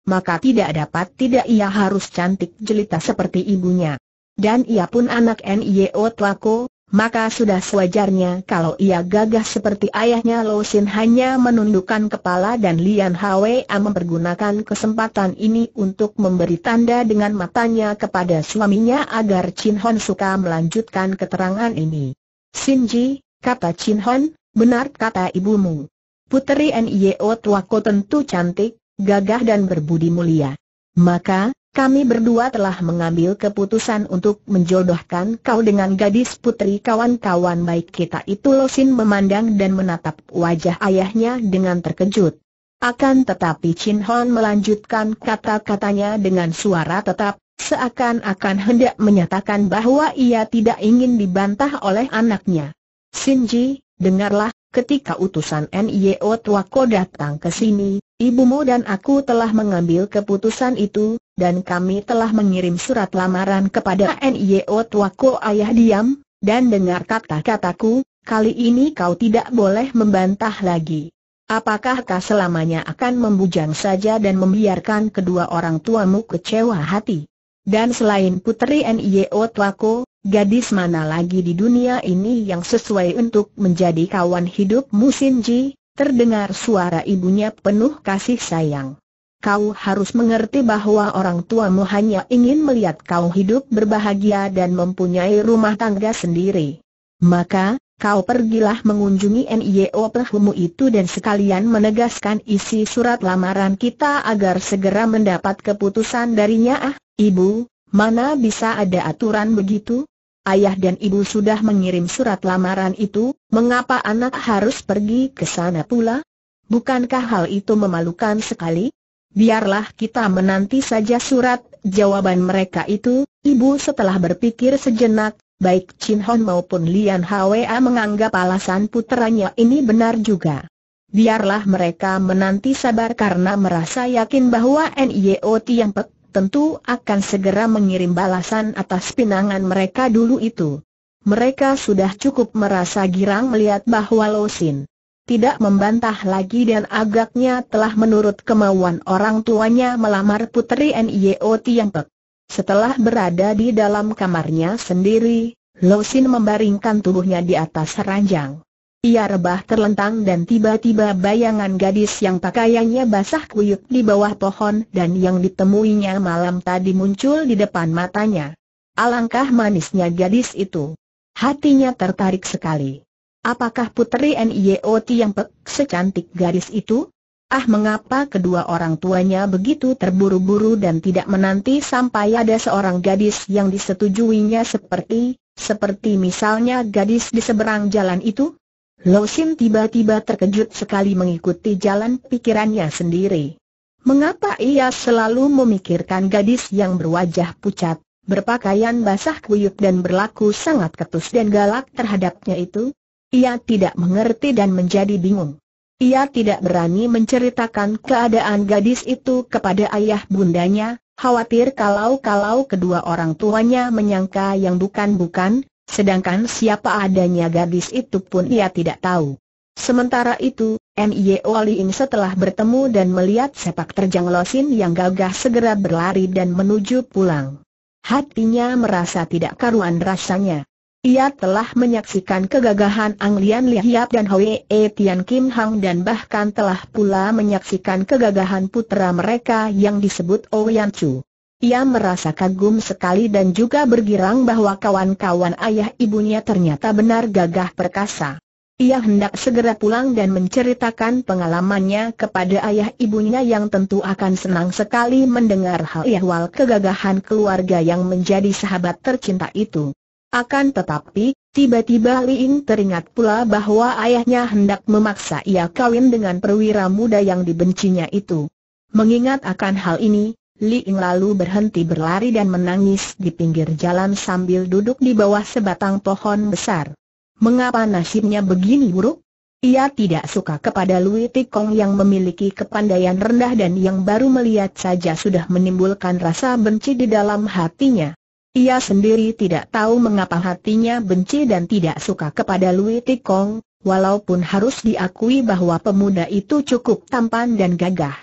maka tidak dapat tidak ia harus cantik jelita seperti ibunya. Dan ia pun anak N.I.O. Tuako maka sudah sewajarnya kalau ia gagah seperti ayahnya Lo Sin hanya menundukkan kepala dan Lian Hwa mempergunakan kesempatan ini untuk memberi tanda dengan matanya kepada suaminya agar Chin Hon suka melanjutkan keterangan ini. Sin Ji, kata Chin Hon, benar kata ibumu. Puteri Nio tuaku tentu cantik, gagah dan berbudi mulia. Maka, kami berdua telah mengambil keputusan untuk menjodohkan kau dengan gadis putri kawan-kawan baik kita itu Losin memandang dan menatap wajah ayahnya dengan terkejut. Akan tetapi Chin Hon melanjutkan kata-katanya dengan suara tetap, seakan-akan hendak menyatakan bahwa ia tidak ingin dibantah oleh anaknya. Sin-ji, dengarlah, ketika utusan N.Y.O. Tuako datang ke sini, ibumu dan aku telah mengambil keputusan itu, dan kami telah mengirim surat lamaran kepada NIO tuaku ayah diam, dan dengar kata-kataku, kali ini kau tidak boleh membantah lagi. Apakah kau selamanya akan membujang saja dan membiarkan kedua orang tuamu kecewa hati? Dan selain putri NIO tuaku, gadis mana lagi di dunia ini yang sesuai untuk menjadi kawan hidupmu Shinji? Terdengar suara ibunya penuh kasih sayang. Kau harus mengerti bahwa orang tuamu hanya ingin melihat kau hidup berbahagia dan mempunyai rumah tangga sendiri. Maka, kau pergilah mengunjungi NIO Pehumu itu dan sekalian menegaskan isi surat lamaran kita agar segera mendapat keputusan darinya ah, ibu, mana bisa ada aturan begitu? Ayah dan ibu sudah mengirim surat lamaran itu, mengapa anak harus pergi ke sana pula? Bukankah hal itu memalukan sekali? biarlah kita menanti saja surat jawaban mereka itu, ibu setelah berpikir sejenak, baik Chin Hon maupun Lian Hwa menganggap alasan putranya ini benar juga. Biarlah mereka menanti sabar karena merasa yakin bahwa NIO Tiang Pek tentu akan segera mengirim balasan atas pinangan mereka dulu itu. Mereka sudah cukup merasa girang melihat bahwa Losin tidak membantah lagi dan agaknya telah menurut kemauan orang tuanya melamar putri Nio Tiangpek. Setelah berada di dalam kamarnya sendiri, Sin membaringkan tubuhnya di atas ranjang. Ia rebah terlentang dan tiba-tiba bayangan gadis yang pakaiannya basah kuyup di bawah pohon dan yang ditemuinya malam tadi muncul di depan matanya. Alangkah manisnya gadis itu. Hatinya tertarik sekali. Apakah putri N.I.O.T. yang pek secantik gadis itu? Ah mengapa kedua orang tuanya begitu terburu-buru dan tidak menanti sampai ada seorang gadis yang disetujuinya seperti, seperti misalnya gadis di seberang jalan itu? Losin tiba-tiba terkejut sekali mengikuti jalan pikirannya sendiri. Mengapa ia selalu memikirkan gadis yang berwajah pucat, berpakaian basah kuyup dan berlaku sangat ketus dan galak terhadapnya itu? Ia tidak mengerti dan menjadi bingung. Ia tidak berani menceritakan keadaan gadis itu kepada ayah bundanya, khawatir kalau-kalau kedua orang tuanya menyangka yang bukan-bukan, sedangkan siapa adanya gadis itu pun ia tidak tahu. Sementara itu, N.I.O. Lin setelah bertemu dan melihat sepak terjang Losin yang gagah segera berlari dan menuju pulang. Hatinya merasa tidak karuan rasanya. Ia telah menyaksikan kegagahan Ang Lian Lihiap dan E Tian Kim Hang dan bahkan telah pula menyaksikan kegagahan putera mereka yang disebut Ouyang oh Chu. Ia merasa kagum sekali dan juga bergirang bahwa kawan-kawan ayah ibunya ternyata benar gagah perkasa. Ia hendak segera pulang dan menceritakan pengalamannya kepada ayah ibunya yang tentu akan senang sekali mendengar hal ihwal kegagahan keluarga yang menjadi sahabat tercinta itu. Akan tetapi, tiba-tiba Li Ying teringat pula bahwa ayahnya hendak memaksa ia kawin dengan perwira muda yang dibencinya itu. Mengingat akan hal ini, Li Liing lalu berhenti berlari dan menangis di pinggir jalan sambil duduk di bawah sebatang pohon besar. Mengapa nasibnya begini buruk? Ia tidak suka kepada Lui Tikong yang memiliki kepandaian rendah dan yang baru melihat saja sudah menimbulkan rasa benci di dalam hatinya. Ia sendiri tidak tahu mengapa hatinya benci dan tidak suka kepada Lui Tikong, walaupun harus diakui bahwa pemuda itu cukup tampan dan gagah.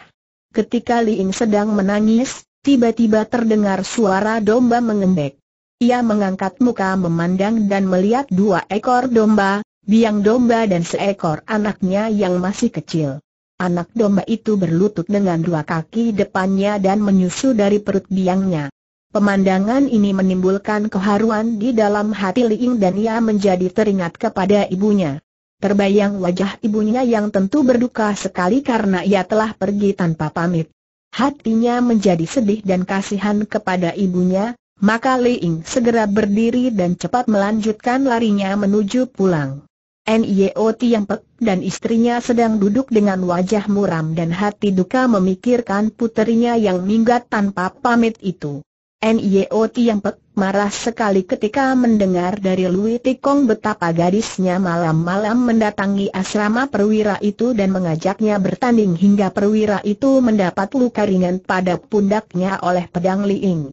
Ketika Liing sedang menangis, tiba-tiba terdengar suara domba mengembek. Ia mengangkat muka memandang dan melihat dua ekor domba, biang domba dan seekor anaknya yang masih kecil. Anak domba itu berlutut dengan dua kaki depannya dan menyusu dari perut biangnya. Pemandangan ini menimbulkan keharuan di dalam hati Liing dan ia menjadi teringat kepada ibunya. Terbayang wajah ibunya yang tentu berduka sekali karena ia telah pergi tanpa pamit. Hatinya menjadi sedih dan kasihan kepada ibunya, maka Liing segera berdiri dan cepat melanjutkan larinya menuju pulang. Nio Tiang Pek dan istrinya sedang duduk dengan wajah muram dan hati duka memikirkan puterinya yang minggat tanpa pamit itu. Nio pek marah sekali ketika mendengar dari Lui Tikong betapa gadisnya malam-malam mendatangi asrama perwira itu dan mengajaknya bertanding hingga perwira itu mendapat luka ringan pada pundaknya oleh pedang Liing.